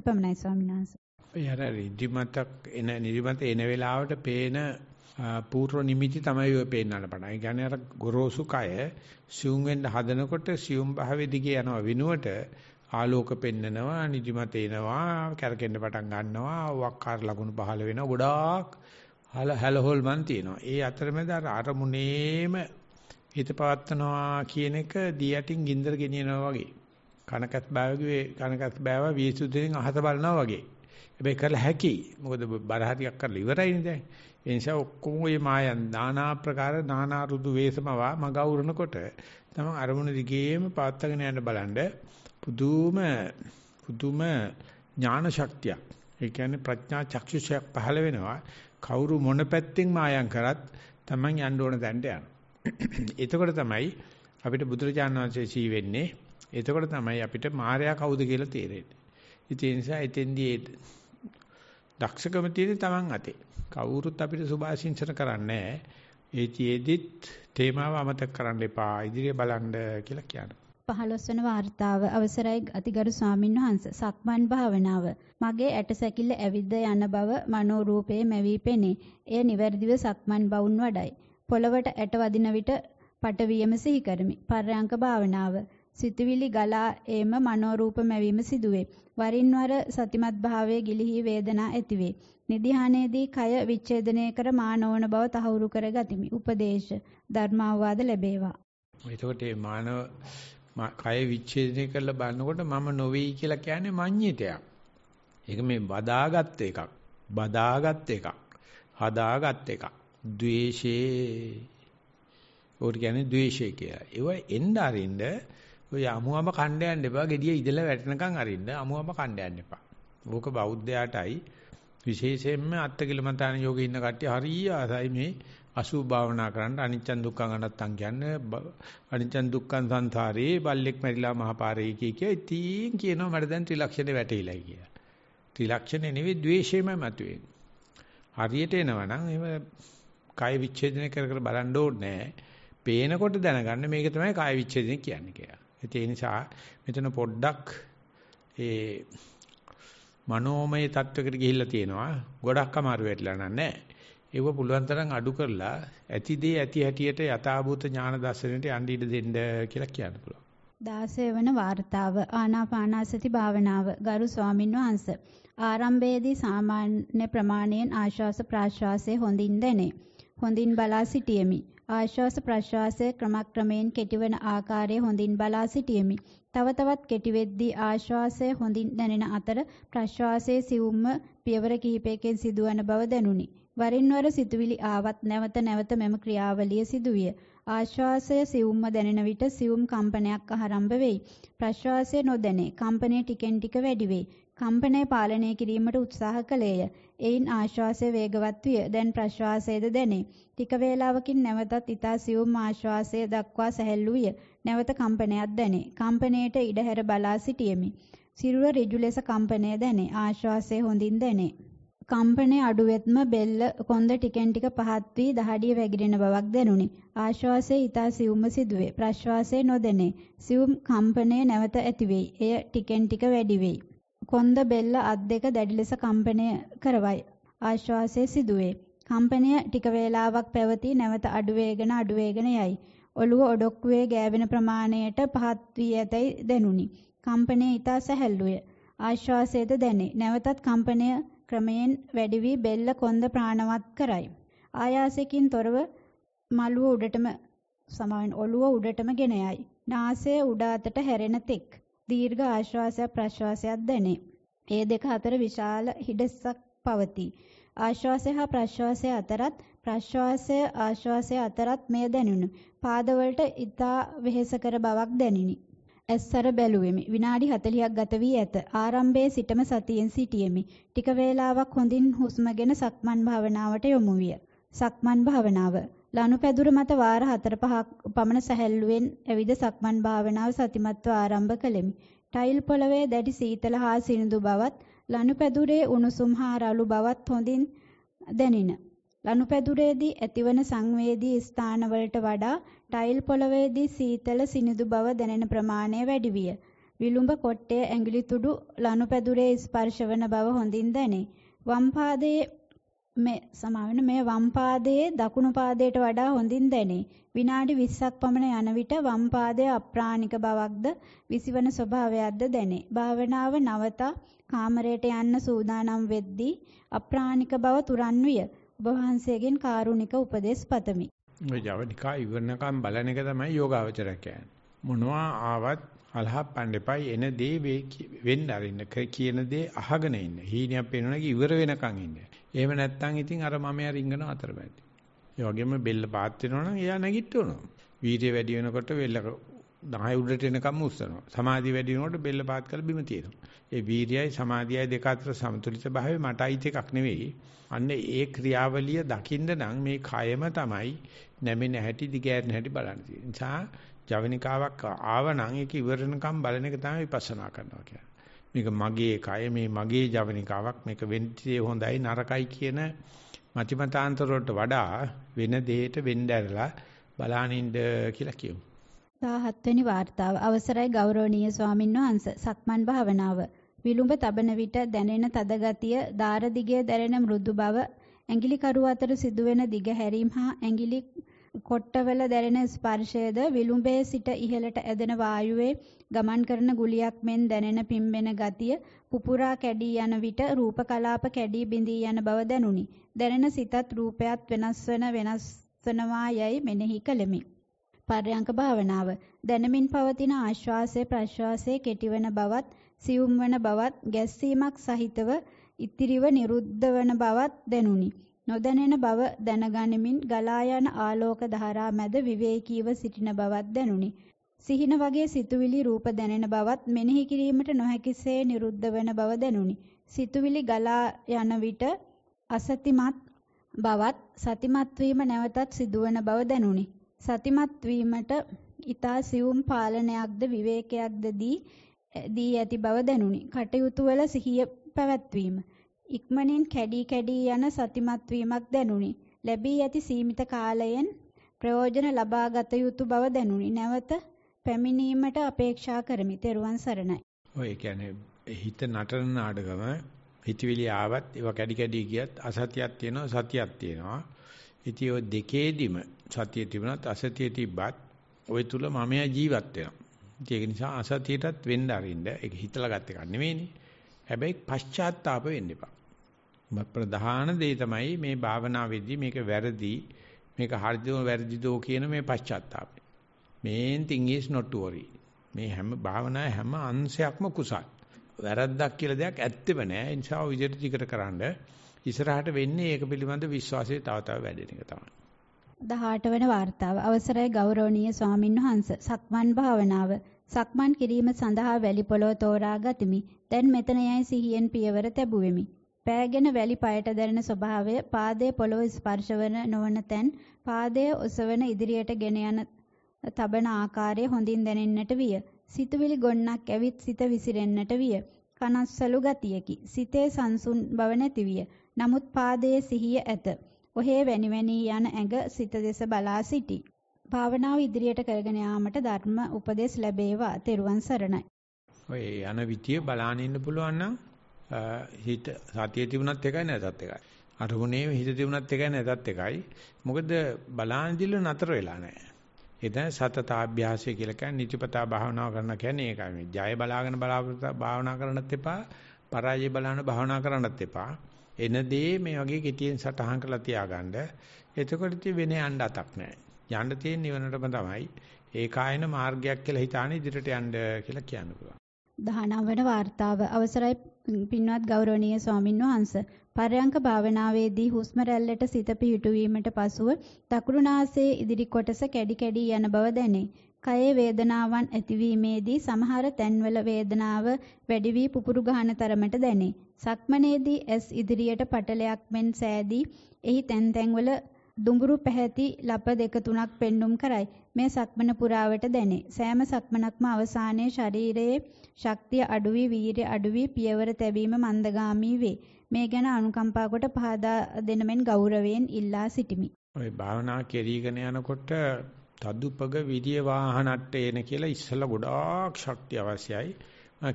එපමණයි ස්වාමීන් වහන්සේ. යර ඍද්ධිමතක් එන නිරිමත එන වෙලාවට පේන පූර්ව නිමිති තමයි ඔය පේන්නට පටන්. ඒ කියන්නේ අර ගොරෝසු කය සියුම් වෙන්න හදනකොට සියුම් භාවයේ දිගේ යනවා වෙනුවට ආලෝක පෙන්නනවා, නිදිමත එනවා, කැරකෙන්න පටන් ගන්නවා, වක්කාර ලකුණු පහළ වෙනවා. ගොඩාක් හැලහොල්මන් තියෙනවා. ඒ අතරමැද අර අරමුණේම හිත පවත්නවා කියන එක දී යටින් ගින්දර ගෙනියනවා වගේ. කනකත් බෑවගේ කනකත් බෑව වීසුදෙන් අහස බලනවා වගේ. හැබැයි කරලා හැකි. මොකද බරහ ටිකක් කරලා ඉවරයිනේ දැන්. ඒ නිසා ඔක්කොම මේ මායන් নানা ප්‍රකාර নানা රුදු වේසමවා මගවුරනකොට තම අරමුණ දිගේම පවත්වාගෙන යන්න බලනද පුදුම පුදුම ඥාන ශක්තියක්. ඒ කියන්නේ ප්‍රඥා චක්ෂුෂයක් පහළ වෙනවා. කවුරු මොන පැත්තෙන් මායම් කරත් Taman යන්න ඕන තැනට යනවා. *clears throat* එතකොට තමයි අපිට බුදුරජාණන් වහන්සේ සී වෙන්නේ. එතකොට තමයි අපිට මායя කවුද කියලා තේරෙන්නේ. ඉතින් ඒ නිසා එතෙන්දී දක්ෂකම තියෙන්නේ Taman අතේ. කවුරුත් අපිට සුභාශිංසන කරන්නේ නැහැ. ඒ තියේදිත් තේමාව අමතක කරන්න එපා. ඉදිරිය බලන්න කියලා කියනවා. 15 වන වார்த்தාව අවසරයි අතිගරු ස්වාමින් වහන්සේ සක්මන් භාවනාව මගේ ඇටසැකිල්ල ඇවිද්ද යන බව මනෝ රූපයේ මැවි පෙනේ. එය නිවැරදිව සක්මන් බවුන් වඩයි. පොළවට ඇට වදින විට පටවියම සිහි කරමි. පර්යංක භාවනාව. සිතවිලි ගලා ඒම මනෝරූප මැවීම සිදුවේ. වරින් වර සතිමත් භාවයේ ගිලිහි වේදනා ඇතිවේ. නිධානයේදී කය විච්ඡේදනය කර මානෝන බව තහවුරු කර ගතිමි. උපදේශ ධර්මාවාද ලැබේවා. එතකොට මේ මානව කය විච්ඡේදනය කරලා බලනකොට මම නොවේයි කියලා කියන්නේ මඤ්ඤිතයක්. ඒක මේ බදාගත් එකක්. බදාගත් එකක්. හදාගත් එකක්. ද්වේෂේ ඕකට කියන්නේ ද්වේෂය කියලා. ඒවා එන්න අරින්න ඔය අමුමම කණ්ඩ යන්න එපා. gediya ඉඳලා වැටෙනකන් අරින්න අමුමම කණ්ඩ යන්න එපා. ඕක බෞද්ධයාටයි විශේෂයෙන්ම අත්තිකිලමතාන යෝගේ ඉන්න කට්ටිය හරිය ආසයි මේ අසුභ භාවනා කරන්න අනිච්චන් දුක්ඛං අනත්තං කියන්නේ අනිච්චන් දුක්ඛං සංසාරේ බල්ලෙක් මැරිලා මහපාරේ කිය කිය ඉතින් කියනවා මට දැන් ත්‍රිලක්ෂණේ වැටහිලා කියලා. ත්‍රිලක්ෂණේ නෙවෙයි ද්වේෂයමයි මතුවෙන්නේ. හරියට එනවනම් එහෙම කය විච්ඡේදනය කර කර බලන්න ඕනේ පේනකොට දැනගන්න මේක තමයි කය විච්ඡේදනය කියන්නේ කියලා. ඒ නිසා මෙතන පොඩ්ඩක් ඒ මනෝමය තත්වයකට ගිහිල්ලා තියෙනවා. ගොඩක් අමාරු වෙట్లా නෑ. ඒව පුළුවන් තරම් අඩු කරලා ඇති දේ ඇති හැටියට යථාභූත ඥාන දර්ශනයට යන්න ඉඩ දෙන්න කියලා කියන්න පුළුවන්. 16 වන වார்த்தාව ආනාපානසති භාවනාව ගරු ස්වාමින් වහන්සේ ආරම්භයේදී සාමාන්‍ය ප්‍රමාණයෙන් ආශ්වාස ප්‍රාශ්වාසයේ හොඳින් දැනේ. හොඳින් බලා සිටියෙමි. ආශ්වාස ප්‍රශ්වාසය ක්‍රමක්‍රමයෙන් කෙටිවන ආකාරය හොඳින් බලා සිටියෙමි. තව තවත් කෙටි වෙද්දී ආශ්වාසය හොඳින් දැනෙන අතර ප්‍රශ්වාසයේ සිවුම්ම පියවර කිහිපයකින් සිදුවන බව දැනුනි. වරින් වර සිතුවිලි ආවත් නැවත නැවත මෙම ක්‍රියාවලිය සිදුවිය. ආශ්වාසය සිවුම්ම දැනෙන විට සිවුම් කම්පනයක් ආරම්භ වෙයි. ප්‍රශ්වාසය නොදැනේ. කම්පනය ටිකෙන් ටික වැඩි වෙයි. කම්පනය පාලනය කිරීමට උත්සාහ කළේය. එයින් ආශ්වාසය වේගවත් විය. දැන් ප්‍රශ්වාසයද දැනේ. ටික වේලාවකින් නැවතත් ඊතා සියුම් ආශ්වාසය දක්වා සැහැල්ලු විය. නැවත කම්පනයක් දැනේ. කම්පනයට ඉඩ හැර බලා සිටියෙමි. සිරුර ඍජු ලෙස කම්පනය දැනේ. ආශ්වාසය හොඳින් දැනේ. කම්පනය අඩුවෙත්ම බෙල්ල කොන්ද ටිකෙන් ටික පහත් වී දහඩිය වැగిරෙන බවක් දැනුනි. ආශ්වාසය ඊතා සියුම්ව සිදුවේ. ප්‍රශ්වාසය නොදැනේ. සියුම් කම්පනය නැවත ඇති එය ටිකෙන් ටික වැඩි කොන්ද බෙල්ල අත් දෙක දැඩි ලෙස කම්පනය කරවයි. ආශ්වාසය සිදුවේ. කම්පනය ටික වේලාවක් පැවතී නැවත අඩුවේගෙන අඩුවේගෙන යයි. ඔළුව ඔඩොක්කුවේ ගෑවෙන ප්‍රමාණයට පහත් වී ඇතැයි දැනුනි. කම්පනය ඊතා සැහැල්ලුය. ආශ්වාසයද දැනේ. නැවතත් කම්පනය ක්‍රමයෙන් වැඩි වී බෙල්ල කොන්ද ප්‍රාණවත් කරයි. ආයාසයෙන් තොරව මළුව උඩටම සමාවෙන් ඔළුව උඩටම ගෙන යයි. නාසය උඩ අතට හැරෙන තෙක් දීර්ඝ ආශ්වාසයක් ප්‍රශ්වාසයක් දැනේ. ඒ දෙක අතර විශාල හිඩැස්සක් පවතී. ආශ්වාසය හා ප්‍රශ්වාසය අතරත් ප්‍රශ්වාසය ආශ්වාසය අතරත් මෙය දැනුණු. පාදවලට ඊතා වෙහෙසකර බවක් දැනිනි. ඇස්සර බැලුවෙමි. විනාඩි 40ක් ගත වී ඇත. ආරම්භයේ සිටම සතියෙන් සිටියෙමි. ටික වේලාවක් හොඳින් හුස්මගෙන සක්මන් භාවනාවට යොමු විය. සක්මන් භාවනාව ලනුපැදුර මත වාර 4-5ක් පමණ සැහැල්ලුවෙන් ඇවිද සක්මන් භාවනාව සතිමත්ව ආරම්භ කළෙමි. ටයිල් පොළවේ දැඩි සීතල හා සිනිඳු බවත්, ලනුපැදුරේ උණුසුම් හා රළු බවත් හොඳින් දැනින. ලනුපැදුරේදී ඇතිවන සංවේදී ස්ථානවලට වඩා ටයිල් පොළවේදී සීතල සිනිඳු බව දැනෙන ප්‍රමාණය වැඩි විය. විලුඹ කොට්ටේ ඇඟිලි තුඩු ලනුපැදුරේ ස්පර්ශ වන බව හොඳින් දැනේ. වම් පාදයේ මේ සමාවෙන්න මේ වම් පාදයේ දකුණු පාදයට වඩා හොඳින් දැනේ. විනාඩි 20ක් පමණ යන විට වම් පාදයේ අප්‍රාණික බවක්ද විසිවන ස්වභාවයක්ද දැනේ. භාවනාව නවතා කාමරයට යන්න සූදානම් වෙද්දී අප්‍රාණික බව තුරන් විය. ඔබ වහන්සේගෙන් කාරුණික උපදෙස් පතමි. ඔය ජවනිකා ඉවරනකම් බලන එක තමයි යෝගාවචරය කියන්නේ. මොනවා ආවත් අලහප්පන්න එපයි එන දේ වෙන්න අරින්න කියන දේ අහගෙන ඉන්න. හීනියක් පේනවනේ ඉවර වෙනකන් ඉන්න. එහෙම නැත්නම් ඉතින් අර මමයා රිංගන අතරමැදි. ඒ වගේම බෙල්ල පාත් වෙනවනම් එයා නැගිටිනවා. වීර්ය වැඩි වෙනකොට වෙල්ල 10 උඩට එනකම් උස්සනවා. සමාධිය වැඩි වෙනකොට බෙල්ල පාත් කරලා බිම තියෙනවා. ඒ වීර්යයි සමාධියයි දෙක අතර සමතුලිත භාවය මට අයිති එකක් නෙවෙයි. අන්න ඒ ක්‍රියාවලිය දකින්න නම් මේ කයම තමයි නැමෙන හැටි දිගෑරෙන හැටි බලන්න තියෙන්නේ. නිසා ජවනිකාවක් ආවනම් ඒක ඉවරනකම් බලන එක තමයි විපස්සනා කරනවා කියන්නේ. මේක මගේ කය මේ මගේ ජවනිකාවක් මේක වෙන්නේ හොඳයි නරකයි කියන මතිමතාන්තර වඩා වෙන දෙයකට වෙන්න ඇරලා බලානින්න කියලා කියමු. සාහත්වෙනි වார்த்தාව අවසරයි ගෞරවනීය ස්වාමින් වහන්සේ සක්මන් භාවනාව විලුඹ තබන විට දැනෙන තද ගතිය දාර දිගේ දැනෙන මෘදු බව ඇඟිලි කරු අතර සිදුවෙන දිග හැරීම හා ඇඟිලි කොට්ටවල දැනෙන ස්පර්ශයද විලුඹේ සිට ඉහළට ඇදෙන වායුවේ ගමන් කරන ගුලියක් මෙන් දැනෙන පිම්බෙන ගතිය පුපුරා කැඩී යන විට රූප කලාප කැඩී බිඳී යන බව දැනුනි. දැනෙන සිතත් රූපයත් වෙනස් වෙන වෙනස් වනවා යයි මෙනෙහි කළෙමි. පර්යංක භාවනාව දැනමින් පවතින ආශ්වාසය ප්‍රශ්වාසය කෙටිවන බවත් සියුම් වන බවත් ගැස්සීමක් සහිතව ඉතිරිව නිරුද්ධ වන බවත් දැනුනි. නොදැනෙන බව දැනගනිමින් ගලා යන ආලෝක ධාරා මැද විවේකීව සිටින බවක් දැනුනි. සිහින වගේ සිතුවිලි රූප දැනෙන බවත් මෙනෙහි කිරීමට නොහැකිසේ නිරුද්ධ වන බව දැනුනි. සිතුවිලි ගලා යන විට අසතිමත් බවත් සතිමත් වීම නැවතත් සිදුවන බව දැනුනි. සතිමත් වීමට ඊතා සියුම් පාලනයක්ද විවේකයක්ද දී දී ඇති බව දැනුනි. කටයුතු වල සිහිය පැවැත්වීම ඉක්මනින් කැඩී කැඩී යන සතිමත් වීමක් දැනුනි. ලැබී ඇති සීමිත කාලයෙන් ප්‍රයෝජන ලබාගත යුතු බව දැනුනි. නැවත පැමිණීමට අපේක්ෂා කරමි. තෙරුවන් සරණයි. ඔය කියන්නේ හිත නටන නාඩගම හිතවිලි ආවත් ඒවා කැඩි කැඩි ගියත් අසතියක් තියෙනවා සතියක් තියෙනවා. ඉතින් ඔය දෙකේදිම සතිය තිබුණත් අසතිය තිබ්බත් ඔය තුල මමයා ජීවත් වෙනවා. ඒක නිසා අසතියටත් වෙන්න අරින්න ඒක හිතලා ගත් එකක් නෙමෙයිනේ. හැබැයි පශ්චාත්තාප වෙන්න එපා. ප්‍රධාන දේ තමයි මේ භාවනාවේදී මේක වැරදි මේක හරිදෝ වැරදිදෝ කියන මේ පශ්චාත්තාපය. main thing is not to worry. මේ හැම භාවනා හැම අංශයක්ම කුසල්. වැරද්දක් කියලා දෙයක් ඇත්තෙම නෑ. ඒ නිසා විදිහට දිගට කරන්ඩ ඉස්සරහට වෙන්නේ ඒක පිළිබඳ විශ්වාසය තව තව වැඩෙන එක තමයි. 18 වෙනි වார்த்தාව අවසරයි ගෞරවනීය ස්වාමින්වහන්ස සක්මන් භාවනාව සක්මන් කිරීම සඳහා වැලි පොළොව තෝරා ගතිමි. දැන් මෙතන යයි සිහියෙන් පියවර තැබුවෙමි. පෑගෙන වැලි පයට දැනෙන ස්වභාවය පාදයේ පොළොව ස්පර්ශවන නොවන තැන් පාදය ඔසවන ඉදිරියට ගෙන යන තබන ආකාරය හොඳින් දැනෙන්නට විය. සිතුවිලි ගොන්නක් ඇවිත් සිත විසිරෙන්නට විය. කනස්සලු ගතියකි. සිතේ සංසුන් බව නැති විය. නමුත් පාදයේ සිහිය ඇත. ඔහේ වැනි වැනි යන ඇඟ සිත දෙස බලා සිටි. භාවනාව ඉදිරියට කරගෙන යාමට ධර්ම උපදෙස් ලැබේවා. තෙරුවන් සරණයි. ඔය යන විදිය බලාගෙන ඉන්න පුළුවන් නම් හිත සතිය තිබුණත් එකයි නැතත් එකයි. අරමුණේ හිත තිබුණත් එකයි නැතත් එකයි. මොකද බලාන්දිල්ල නතර වෙලා නැහැ. එතන සතතාභ්‍යාසය කියලා කියන්නේ නිතිපතා භාවනාව කරන කියන්නේ ඒකයි මේ. ජය බලාගෙන භාවනා කරන්නත් එපා, පරාජය බලාන භාවනා කරන්නත් එපා. එනදී මේ වගේ කිතියෙන් සටහන් කරලා තියාගන්න. එතකොට ඉතින් වෙන යන්න අතක් නැහැ. යන්න තියෙන නිවනටම තමයි. ඒකායන මාර්ගයක් කියලා හිතාන ඉදිරියට යන්න කියලා කියන්න පුළුවන්. 19 වන වார்த்தාව අවසරයි පින්වත් ගෞරවනීය ස්වාමින් වහන්සේ පරයන්ක භාවනාවේදී හුස්ම රැල්ලට සිත පිහිටුවීමට පසුව දකුණු නාසයේ ඉදිරි කොටස කැඩි කැඩි යන බව දැනේ. කයේ වේදනාවන් ඇතිවීමේදී සමහර තැන්වල වේදනාව වැඩි වී පුපුරු ගහන තරමට දැනේ. සක්මනේදී ඇස් ඉදිරියට පටලයක් මෙන් සෑදී එහි තැන් තැන්වල දුඹුරු පැහැති ලප දෙක තුනක් පෙන්눔 කරයි. මේ සක්මන පුරාවට දැනේ. සෑම සක්මනක්ම අවසානයේ ශරීරයේ ශක්තිය අඩු වී වීර්ය අඩු වී පියවර තැබීම මන්දගාමී වේ. මේ ගැන අනුකම්පා කොට පහදා දෙන මෙන් ගෞරවයෙන් ඉල්ලා සිටිමි. ඔය භාවනා කෙරීගෙන යනකොට තදුපග විරිය වාහනට්ටේන කියලා ඉස්සලා ගොඩාක් ශක්තිය අවශ්‍යයි.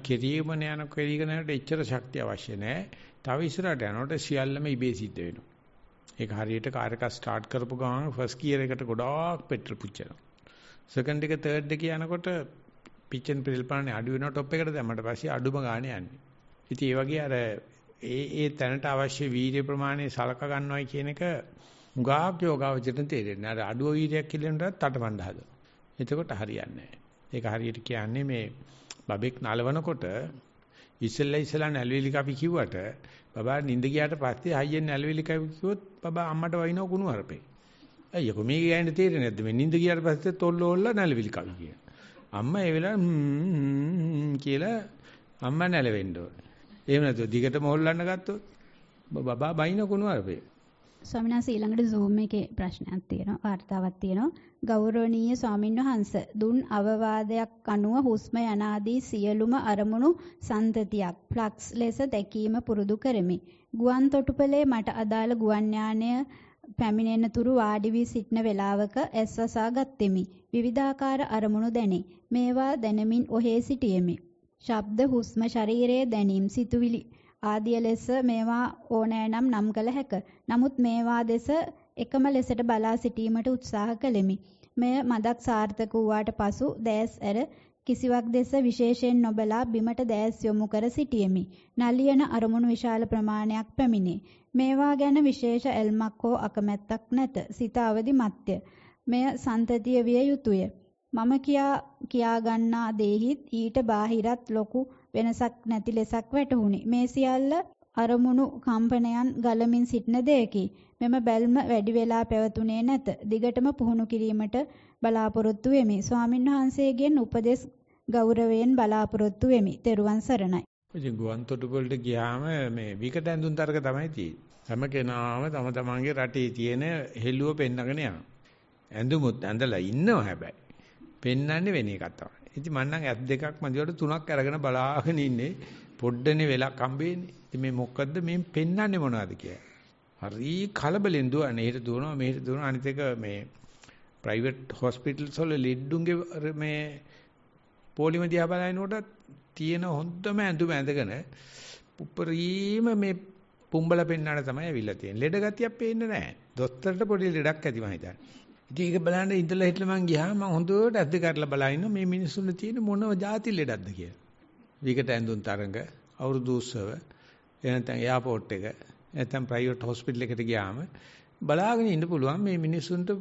කෙරීමන යන කෙරීගෙන යනකොට එච්චර ශක්තිය අවශ්‍ය නැහැ. තව ඉස්සරහට යනකොට සියල්ලම ඉබේ සිද්ධ වෙනවා. ඒක හරියට කාර් එක ස්ටාර්ට් කරපු ගමන් ෆස්ට් ගියර් එකට ගොඩාක් පෙට්‍රල් පුච්චනවා. සෙකන්ඩ් එක තර්ඩ් එක යනකොට පිච්චෙන් පෙට්‍රල් පානේ අඩු වෙනවා টොප් එකට දැම්මට පස්සේ අඩුම ගානේ යන්නේ. ඉතින් ඒ වගේ අර ඒ ඒ තැනට අවශ්‍ය වීර්ය ප්‍රමාණය සලක ගන්නවයි කියන එක මුගාක් යෝගාවචරණ තේරෙන්නේ. අර අඩුව වීර්යයක් කිලෙන්නටත් තටමඬ හදනවා. එතකොට හරියන්නේ ඒක හරියට කියන්නේ මේ බබෙක් නලවනකොට ඉස්සෙල්ලා ඉස්සලා නැලවිලි කපි කිව්වට බබා නිඳ ගියාට පස්සේ හයියෙන් නැලවිලි කපි කිව්වොත් බබා අම්මට වයින්ව කුණු වරපේ. ඇයි යකෝ මේක ගෑනට තේරෙන්නේ නැද්ද? මේ නිින්ද ගියාට පස්සේ තොල්ලෝල්ලා නැලවිලි කවි කියන. අම්මා ඒ වෙලාව කියලා අම්මා නැලවෙන්න ඕනේ. එහෙම නැතුව දිගටම හොල්ලන්න ගත්තොත් බබා බයින කුණු වරපේ. ස්වාමිනාස ඊළඟට Zoom එකේ ප්‍රශ්නයක් තියෙනවා වார்த்தාවක් තියෙනවා ගෞරවනීය ස්වාමින්වහන්ස දුන් අවවාදයක් අනුව හුස්ම යනාදී සියලුම අරමුණු සන්තතියක් ෆ්ලක්ස් ලෙස දැකීම පුරුදු කරමි. ගුවන් තොටුපළේ මට අදාළ ගුවන් යානය පැමිණෙන තුරු වාඩි වී සිටන වේලාවක ඇස්සසා ගත්ෙමි. විවිධාකාර අරමුණු දැනේ. මේවා දැනමින් ඔහේ සිටියෙමි. ශබ්ද හුස්ම ශරීරයේ දැනීම් සිතුවිලි ආදිය ලෙස මේවා ඕනෑනම් නම් කළ හැක. නමුත් මේවා දෙස එකම ලෙසට බලා සිටීමට උත්සාහ කළෙමි. මෙය මදක් සාර්ථක වූාට පසු දැස් ඇර කිසිවක් දෙස විශේෂයෙන් නොබලා බිමට දැස් යොමු කර සිටියෙමි. නලියන අරමුණු විශාල ප්‍රමාණයක් පැමිණේ. මේවා ගැන විශේෂ ඇල්මක් හෝ අකමැත්තක් නැත. සිත අවදිමත්ය. මෙය සන්තතිය විය යුතුය. මම කියා කියා ගන්නා දෙහිත් ඊට බාහිරත් ලොකු වෙනසක් නැති ලෙසක් වැටහුණි. මේ සියල්ල අරමුණු කම්පනයන් ගලමින් සිටින දෙයකි. මෙම බැල්ම වැඩි වෙලා පැවතුනේ නැත. දිගටම පුහුණු කිරීමට බලාපොරොත්තු වෙමි. ස්වාමින්වහන්සේගෙන් උපදෙස් ගෞරවයෙන් බලාපොරොත්තු වෙමි. තෙරුවන් සරණයි. ඉතින් ගුවන් තොටුපළට ගියාම මේ විකට ඇඳුම් තරක තමයි තියෙන්නේ. හැම කෙනාම තම තමන්ගේ රටේ තියෙන හෙළුව පෙන්නගෙන යනවා. ඇඳුමුත් ඇඳලා ඉන්නවා හැබැයි. පෙන්නන්නේ වෙන එකක් තමයි. ඉතින් මම නම් ඇස් දෙකක් මැදිවට තුනක් අරගෙන බලාගෙන ඉන්නේ. පොඩ්ඩනේ වෙලක් හම්බෙන්නේ. ඉතින් මේ මොකද්ද මේ පෙන්නන්නේ මොනවද කියලා. හරි කලබලෙන් දුවන්නේ හෙට දුවනවා මෙහෙට දුවනවා අනිත් එක මේ ප්‍රයිවට් හොස්පිටල්ස් වල ලෙඩ්ඩුන්ගේ මේ පොලිම දිහා බලනකොට තියෙන හොඳම ඇඳුම ඇඳගෙන උපරිම මේ පුඹල පෙන්නාට තමයි අවිල්ලා තියෙන්නේ. ලෙඩ ගතියක් පේන්නේ නැහැ. දොස්තරට පොඩි ලෙඩක් ඇති මම හිතන්නේ. ඉතින් ඒක බලන්න ඉඳලා හිටලා මං ගියා මං හොඳට ඇද්ද කරලා බලා ඉන්නවා මේ මිනිස්සුන් තියෙන මොනව જાති ලෙඩක්ද කියලා. විකට ඇඳුම් තරඟ, අවුරුදු උත්සව, එනතන එයාපෝට් එක, නැත්නම් ප්‍රයිවට් හොස්පිටල් එකට ගියාම බලාගෙන ඉන්න පුළුවන් මේ මිනිස්සුන්ට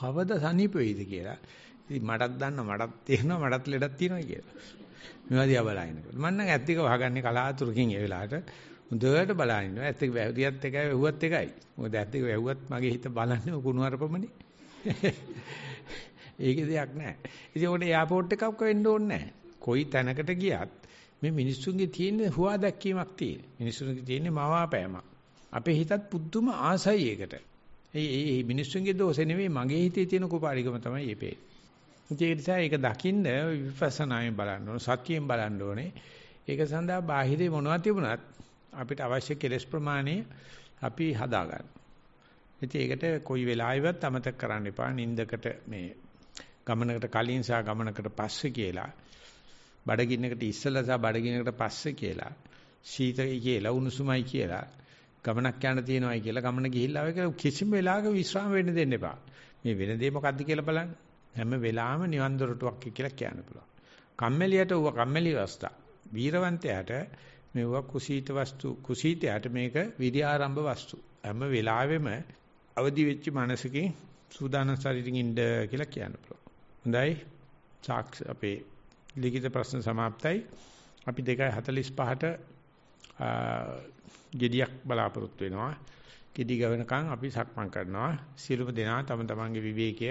කවද සනීප වෙයිද කියලා. ඉතින් මටත් දන්න මටත් තේරෙනවා මටත් ලෙඩක් තියෙනවා කියලා. මේවා දිහා බලනකොට මම නම් ඇත්තක වහගන්නේ කලාතුරකින් ඒ වෙලාවට හොඳට බලනිනවා. ඇත්තක වැහුදියත් එකයි වැහුවත් එකයි. මොකද ඇත්තක වැහුවත් මගේ හිත බලන්නේ කුණු අරපමනේ. ඒකේ දෙයක් නැහැ. ඉතින් ඔකට එයාපෝට් එකක් වෙන්න ඕනේ නැහැ. කොයි තැනකට ගියත් මේ මිනිස්සුන්ගේ තියෙන හුවා දැක්වීමක් තියෙන. මිනිස්සුන්ගේ තියෙන මවාපෑමක්. අපේ හිතත් පුදුම ආසයි ඒකට. ඒ ඒ මිනිස්සුන්ගේ දෝෂේ නෙමෙයි මගේ හිතේ තියෙන කුපාරිකම තමයි මේ පෙන්නේ. ඒක නිසා ඒක දකින්න විපස්සනායෙන් බලන්න ඕන සතියෙන් බලන්න ඕනේ. ඒක සඳහා බාහිරේ මොනවද තිබුණත් අපිට අවශ්‍ය කෙලස් ප්‍රමාණය අපි හදා ගන්න. ඉතින් ඒකට කොයි වෙලාවෙවත් අමතක කරන්න එපා. නින්දකට මේ ගමනකට කලින් සහ ගමනකට පස්සේ කියලා බඩගින්නකට ඉස්සෙල්ලා සහ බඩගින්නකට පස්සේ කියලා ශීතයි කියලා උණුසුමයි කියලා ගමනක් යන්න තියෙනවායි කියලා ගමන ගිහිල්ලා ආවයි කියලා කිසිම වෙලාවක විශ්‍රාම වෙන්න දෙන්න එපා. මේ වෙන දේ මොකද්ද කියලා බලන්න. හැම වෙලාවෙම නිවන් දොරටුවක් කියලා කියන්න පුළුවන්. කම්මැලියට ඌව කම්මැලි අවස්ථා. වීරවන්තයාට මෙවුව කුසීත වස්තු කුසීතයාට මේක විරි ආරම්භ වස්තු. හැම වෙලාවෙම අවදි වෙච්ච මනසකින් සූදානම් ශරීරකින් ඉන්න කියලා කියන්න පුළුවන්. හොඳයි. සාක්ෂ අපේ ලිඛිත ප්‍රශ්න સમાප්තයි. අපි 2:45ට gediyak බලාපොරොත්තු වෙනවා. gedi ගවනකම් අපි සක්මන් කරනවා. සියලුම දෙනා තම තමන්ගේ විවේකය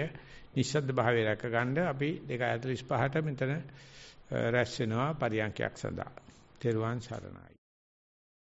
නිස්සද්ද භාවය රැකගන්න අපි 2:45ට මෙතන රැස් වෙනවා පරියන්කයක් සඳහා. තෙරුවන් සරණයි.